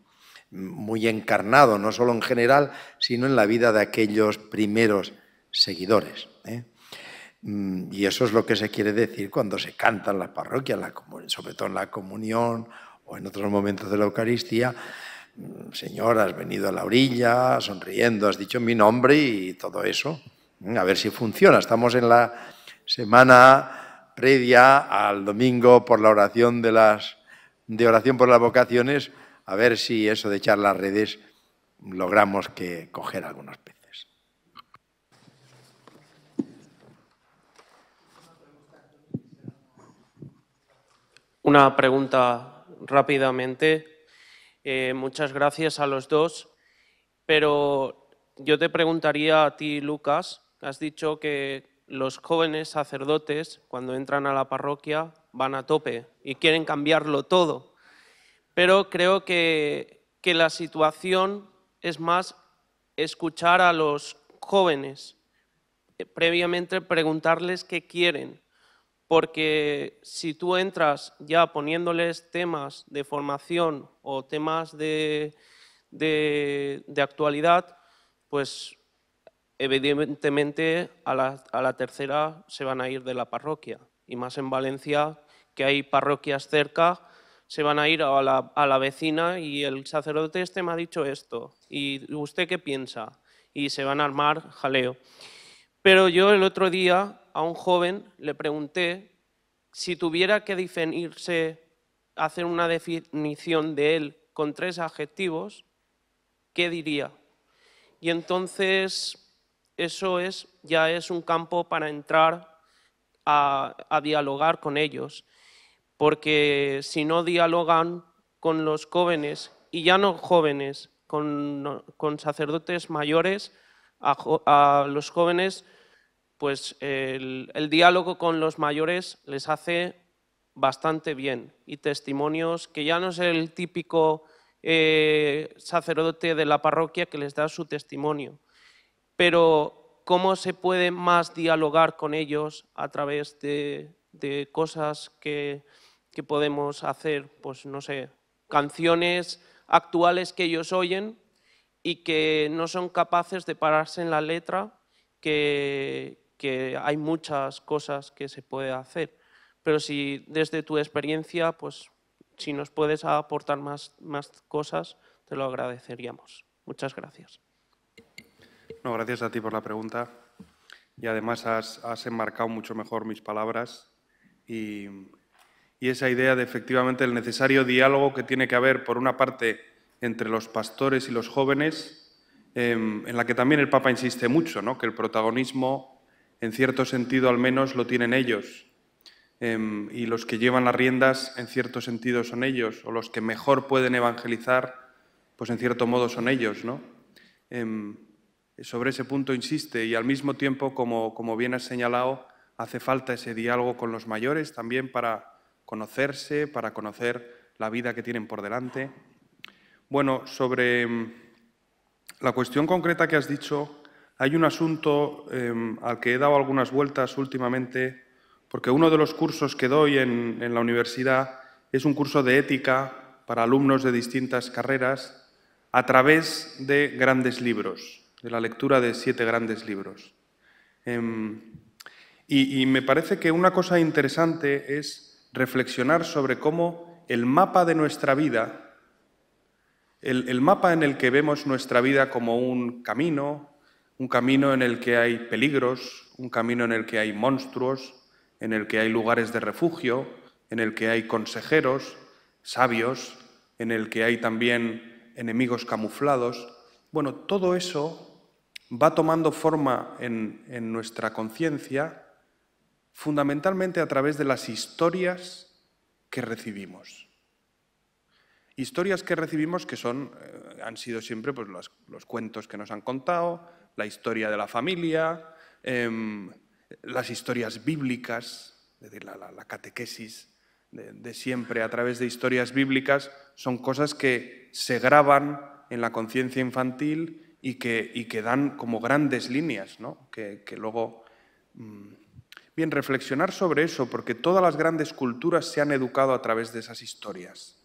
muy encarnado, no solo en general, sino en la vida de aquellos primeros seguidores. ¿eh? Mm, y eso es lo que se quiere decir cuando se canta en las parroquias, sobre todo en la comunión o en otros momentos de la Eucaristía. Mm, Señor, has venido a la orilla, sonriendo, has dicho mi nombre y todo eso. Mm, a ver si funciona. Estamos en la semana ya al domingo por la oración de las de oración por las vocaciones, a ver si eso de echar las redes logramos que coger algunos peces. Una pregunta rápidamente. Eh, muchas gracias a los dos, pero yo te preguntaría a ti, Lucas, has dicho que los jóvenes sacerdotes, cuando entran a la parroquia, van a tope y quieren cambiarlo todo. Pero creo que, la situación es más escuchar a los jóvenes, eh, previamente preguntarles qué quieren, porque si tú entras ya poniéndoles temas de formación o temas de, de actualidad, pues evidentemente a la, tercera se van a ir de la parroquia. Y más en Valencia, que hay parroquias cerca, se van a ir a la, a la vecina y el sacerdote este me ha dicho esto. ¿Y usted qué piensa? Y se van a armar jaleo. Pero yo el otro día a un joven le pregunté si tuviera que definirse, hacer una definición de él con tres adjetivos, ¿qué diría? Y entonces eso ya es un campo para entrar a, dialogar con ellos, porque si no dialogan con los jóvenes, y ya no jóvenes, con, sacerdotes mayores, a, los jóvenes, pues el, diálogo con los mayores les hace bastante bien y testimonios que ya no es el típico eh, sacerdote de la parroquia que les da su testimonio, pero cómo se puede más dialogar con ellos a través de, cosas que, podemos hacer, pues no sé, canciones actuales que ellos oyen y que no son capaces de pararse en la letra, que, hay muchas cosas que se puede hacer. Pero si desde tu experiencia, pues si nos puedes aportar más cosas, te lo agradeceríamos. Muchas gracias. No, gracias a ti por la pregunta. Y además has, enmarcado mucho mejor mis palabras y, esa idea de efectivamente el necesario diálogo que tiene que haber, por una parte, entre los pastores y los jóvenes, em, en la que también el Papa insiste mucho, ¿no? que el protagonismo, en cierto sentido al menos, lo tienen ellos. Em, y los que llevan las riendas, en cierto sentido, son ellos, o los que mejor pueden evangelizar, pues en cierto modo son ellos. ¿no? Em, sobre ese punto insiste y al mismo tiempo, como, bien has señalado, hace falta ese diálogo con los mayores también para conocerse, para conocer la vida que tienen por delante. Bueno, sobre mm, la cuestión concreta que has dicho, hay un asunto em, al que he dado algunas vueltas últimamente, porque uno de los cursos que doy en la universidad es un curso de ética para alumnos de distintas carreras a través de grandes libros de la lectura de siete grandes libros. Em, y, me parece que una cosa interesante es reflexionar sobre cómo el mapa de nuestra vida, el, el mapa en el que vemos nuestra vida como un camino, un camino en el que hay peligros, un camino en el que hay monstruos, en el que hay lugares de refugio, en el que hay consejeros, sabios, en el que hay también enemigos camuflados. Bueno, todo eso va tomando forma en, nuestra conciencia fundamentalmente a través de las historias que recibimos. Historias que recibimos que son, eh, han sido siempre pues, los, cuentos que nos han contado, la historia de la familia, em, las historias bíblicas, es la, catequesis de, siempre a través de historias bíblicas, son cosas que se graban en la conciencia infantil y que, dan como grandes líneas, ¿no? que, luego... Mm, bien, reflexionar sobre eso, porque todas las grandes culturas se han educado a través de esas historias.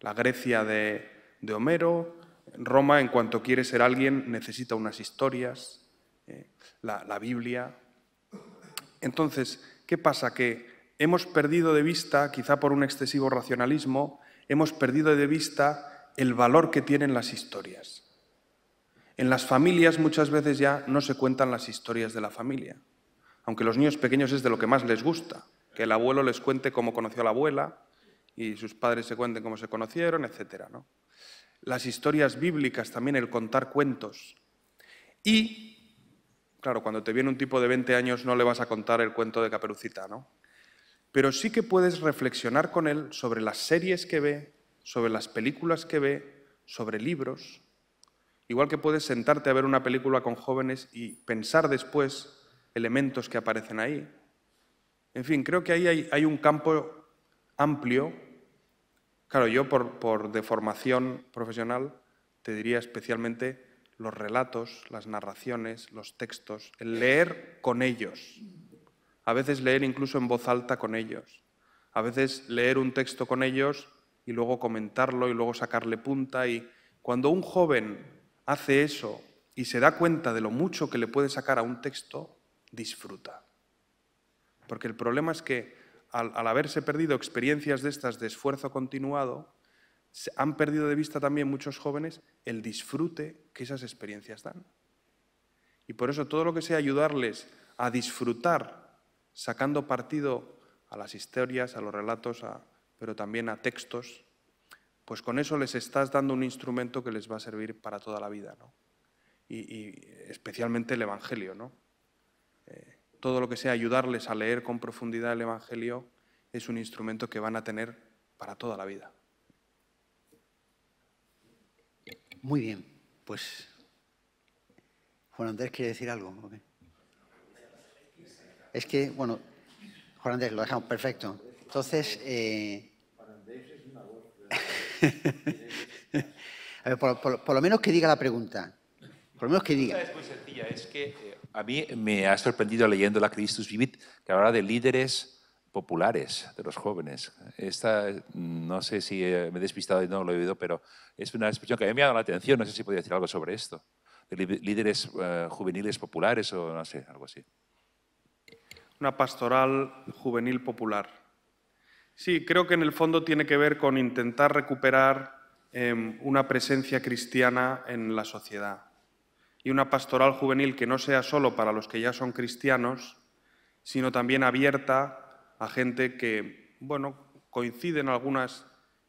La Grecia de, Homero, Roma, en cuanto quiere ser alguien, necesita unas historias, eh, la, Biblia. Entonces, ¿qué pasa? Que hemos perdido de vista, quizá por un excesivo racionalismo, hemos perdido de vista el valor que tienen las historias. En las familias muchas veces ya no se cuentan las historias de la familia, aunque los niños pequeños es de lo que más les gusta, que el abuelo les cuente cómo conoció a la abuela y sus padres se cuenten cómo se conocieron, etc. Las historias bíblicas también, el contar cuentos. Y, claro, cuando te viene un tipo de 20 años no le vas a contar el cuento de Caperucita, ¿no? Pero sí que puedes reflexionar con él sobre las series que ve, sobre las películas que ve, sobre libros, Igual que puedes sentarte a ver una película con jóvenes y pensar después elementos que aparecen ahí. En fin, creo que ahí hay, hay un campo amplio. Claro, yo por, por deformación profesional te diría especialmente los relatos, las narraciones, los textos, el leer con ellos. A veces leer incluso en voz alta con ellos. A veces leer un texto con ellos y luego comentarlo y luego sacarle punta. Y cuando un joven hace eso y se da cuenta de lo mucho que le puede sacar a un texto, disfruta. Porque el problema es que al, haberse perdido experiencias de estas de esfuerzo continuado, se han perdido de vista también muchos jóvenes el disfrute que esas experiencias dan. Y por eso todo lo que sea ayudarles a disfrutar sacando partido a las historias, a los relatos, pero también a textos, pues con eso les estás dando un instrumento que les va a servir para toda la vida, ¿no? Y, especialmente el Evangelio, ¿no? Eh, todo lo que sea ayudarles a leer con profundidad el Evangelio es un instrumento que van a tener para toda la vida. Muy bien, pues Juan Andrés quiere decir algo. Es que, bueno, Juan Andrés, lo dejamos perfecto. Entonces, eh, por, lo menos que diga la pregunta. Por lo menos que diga. Es muy sencilla, es que eh, a mí me ha sorprendido leyendo la Christus Vivit que habla de líderes populares de los jóvenes. Esta, no sé si eh, me he despistado y no lo he oído, pero es una expresión que a mí me ha llamado la atención. No sé si podría decir algo sobre esto. De líderes eh, juveniles populares o no sé, algo así. Una pastoral juvenil popular. Sí, creo que en el fondo tiene que ver con intentar recuperar em, una presencia cristiana en la sociedad y una pastoral juvenil que no sea solo para los que ya son cristianos, sino también abierta a gente que, bueno, coincide en algunas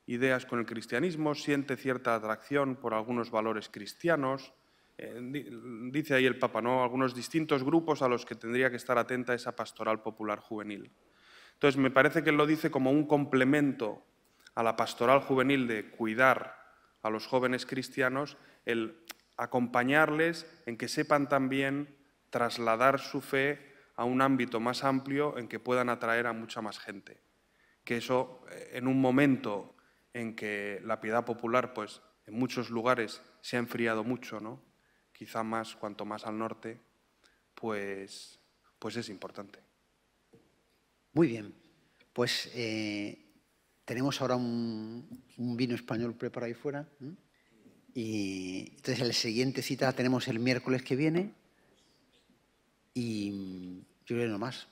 ideas con el cristianismo, siente cierta atracción por algunos valores cristianos. Eh, dice ahí el Papa, ¿no? Algunos distintos grupos a los que tendría que estar atenta esa pastoral popular juvenil. Entonces, me parece que él lo dice como un complemento a la pastoral juvenil de cuidar a los jóvenes cristianos, el acompañarles en que sepan también trasladar su fe a un ámbito más amplio en que puedan atraer a mucha más gente. Que eso, eh, en un momento en que la piedad popular, pues en muchos lugares se ha enfriado mucho, ¿no? quizá más cuanto más al norte, pues, pues es importante. Muy bien, pues eh, tenemos ahora un, vino español preparado ahí fuera. Y entonces la siguiente cita la tenemos el miércoles que viene. Y mm, yo creo que no más.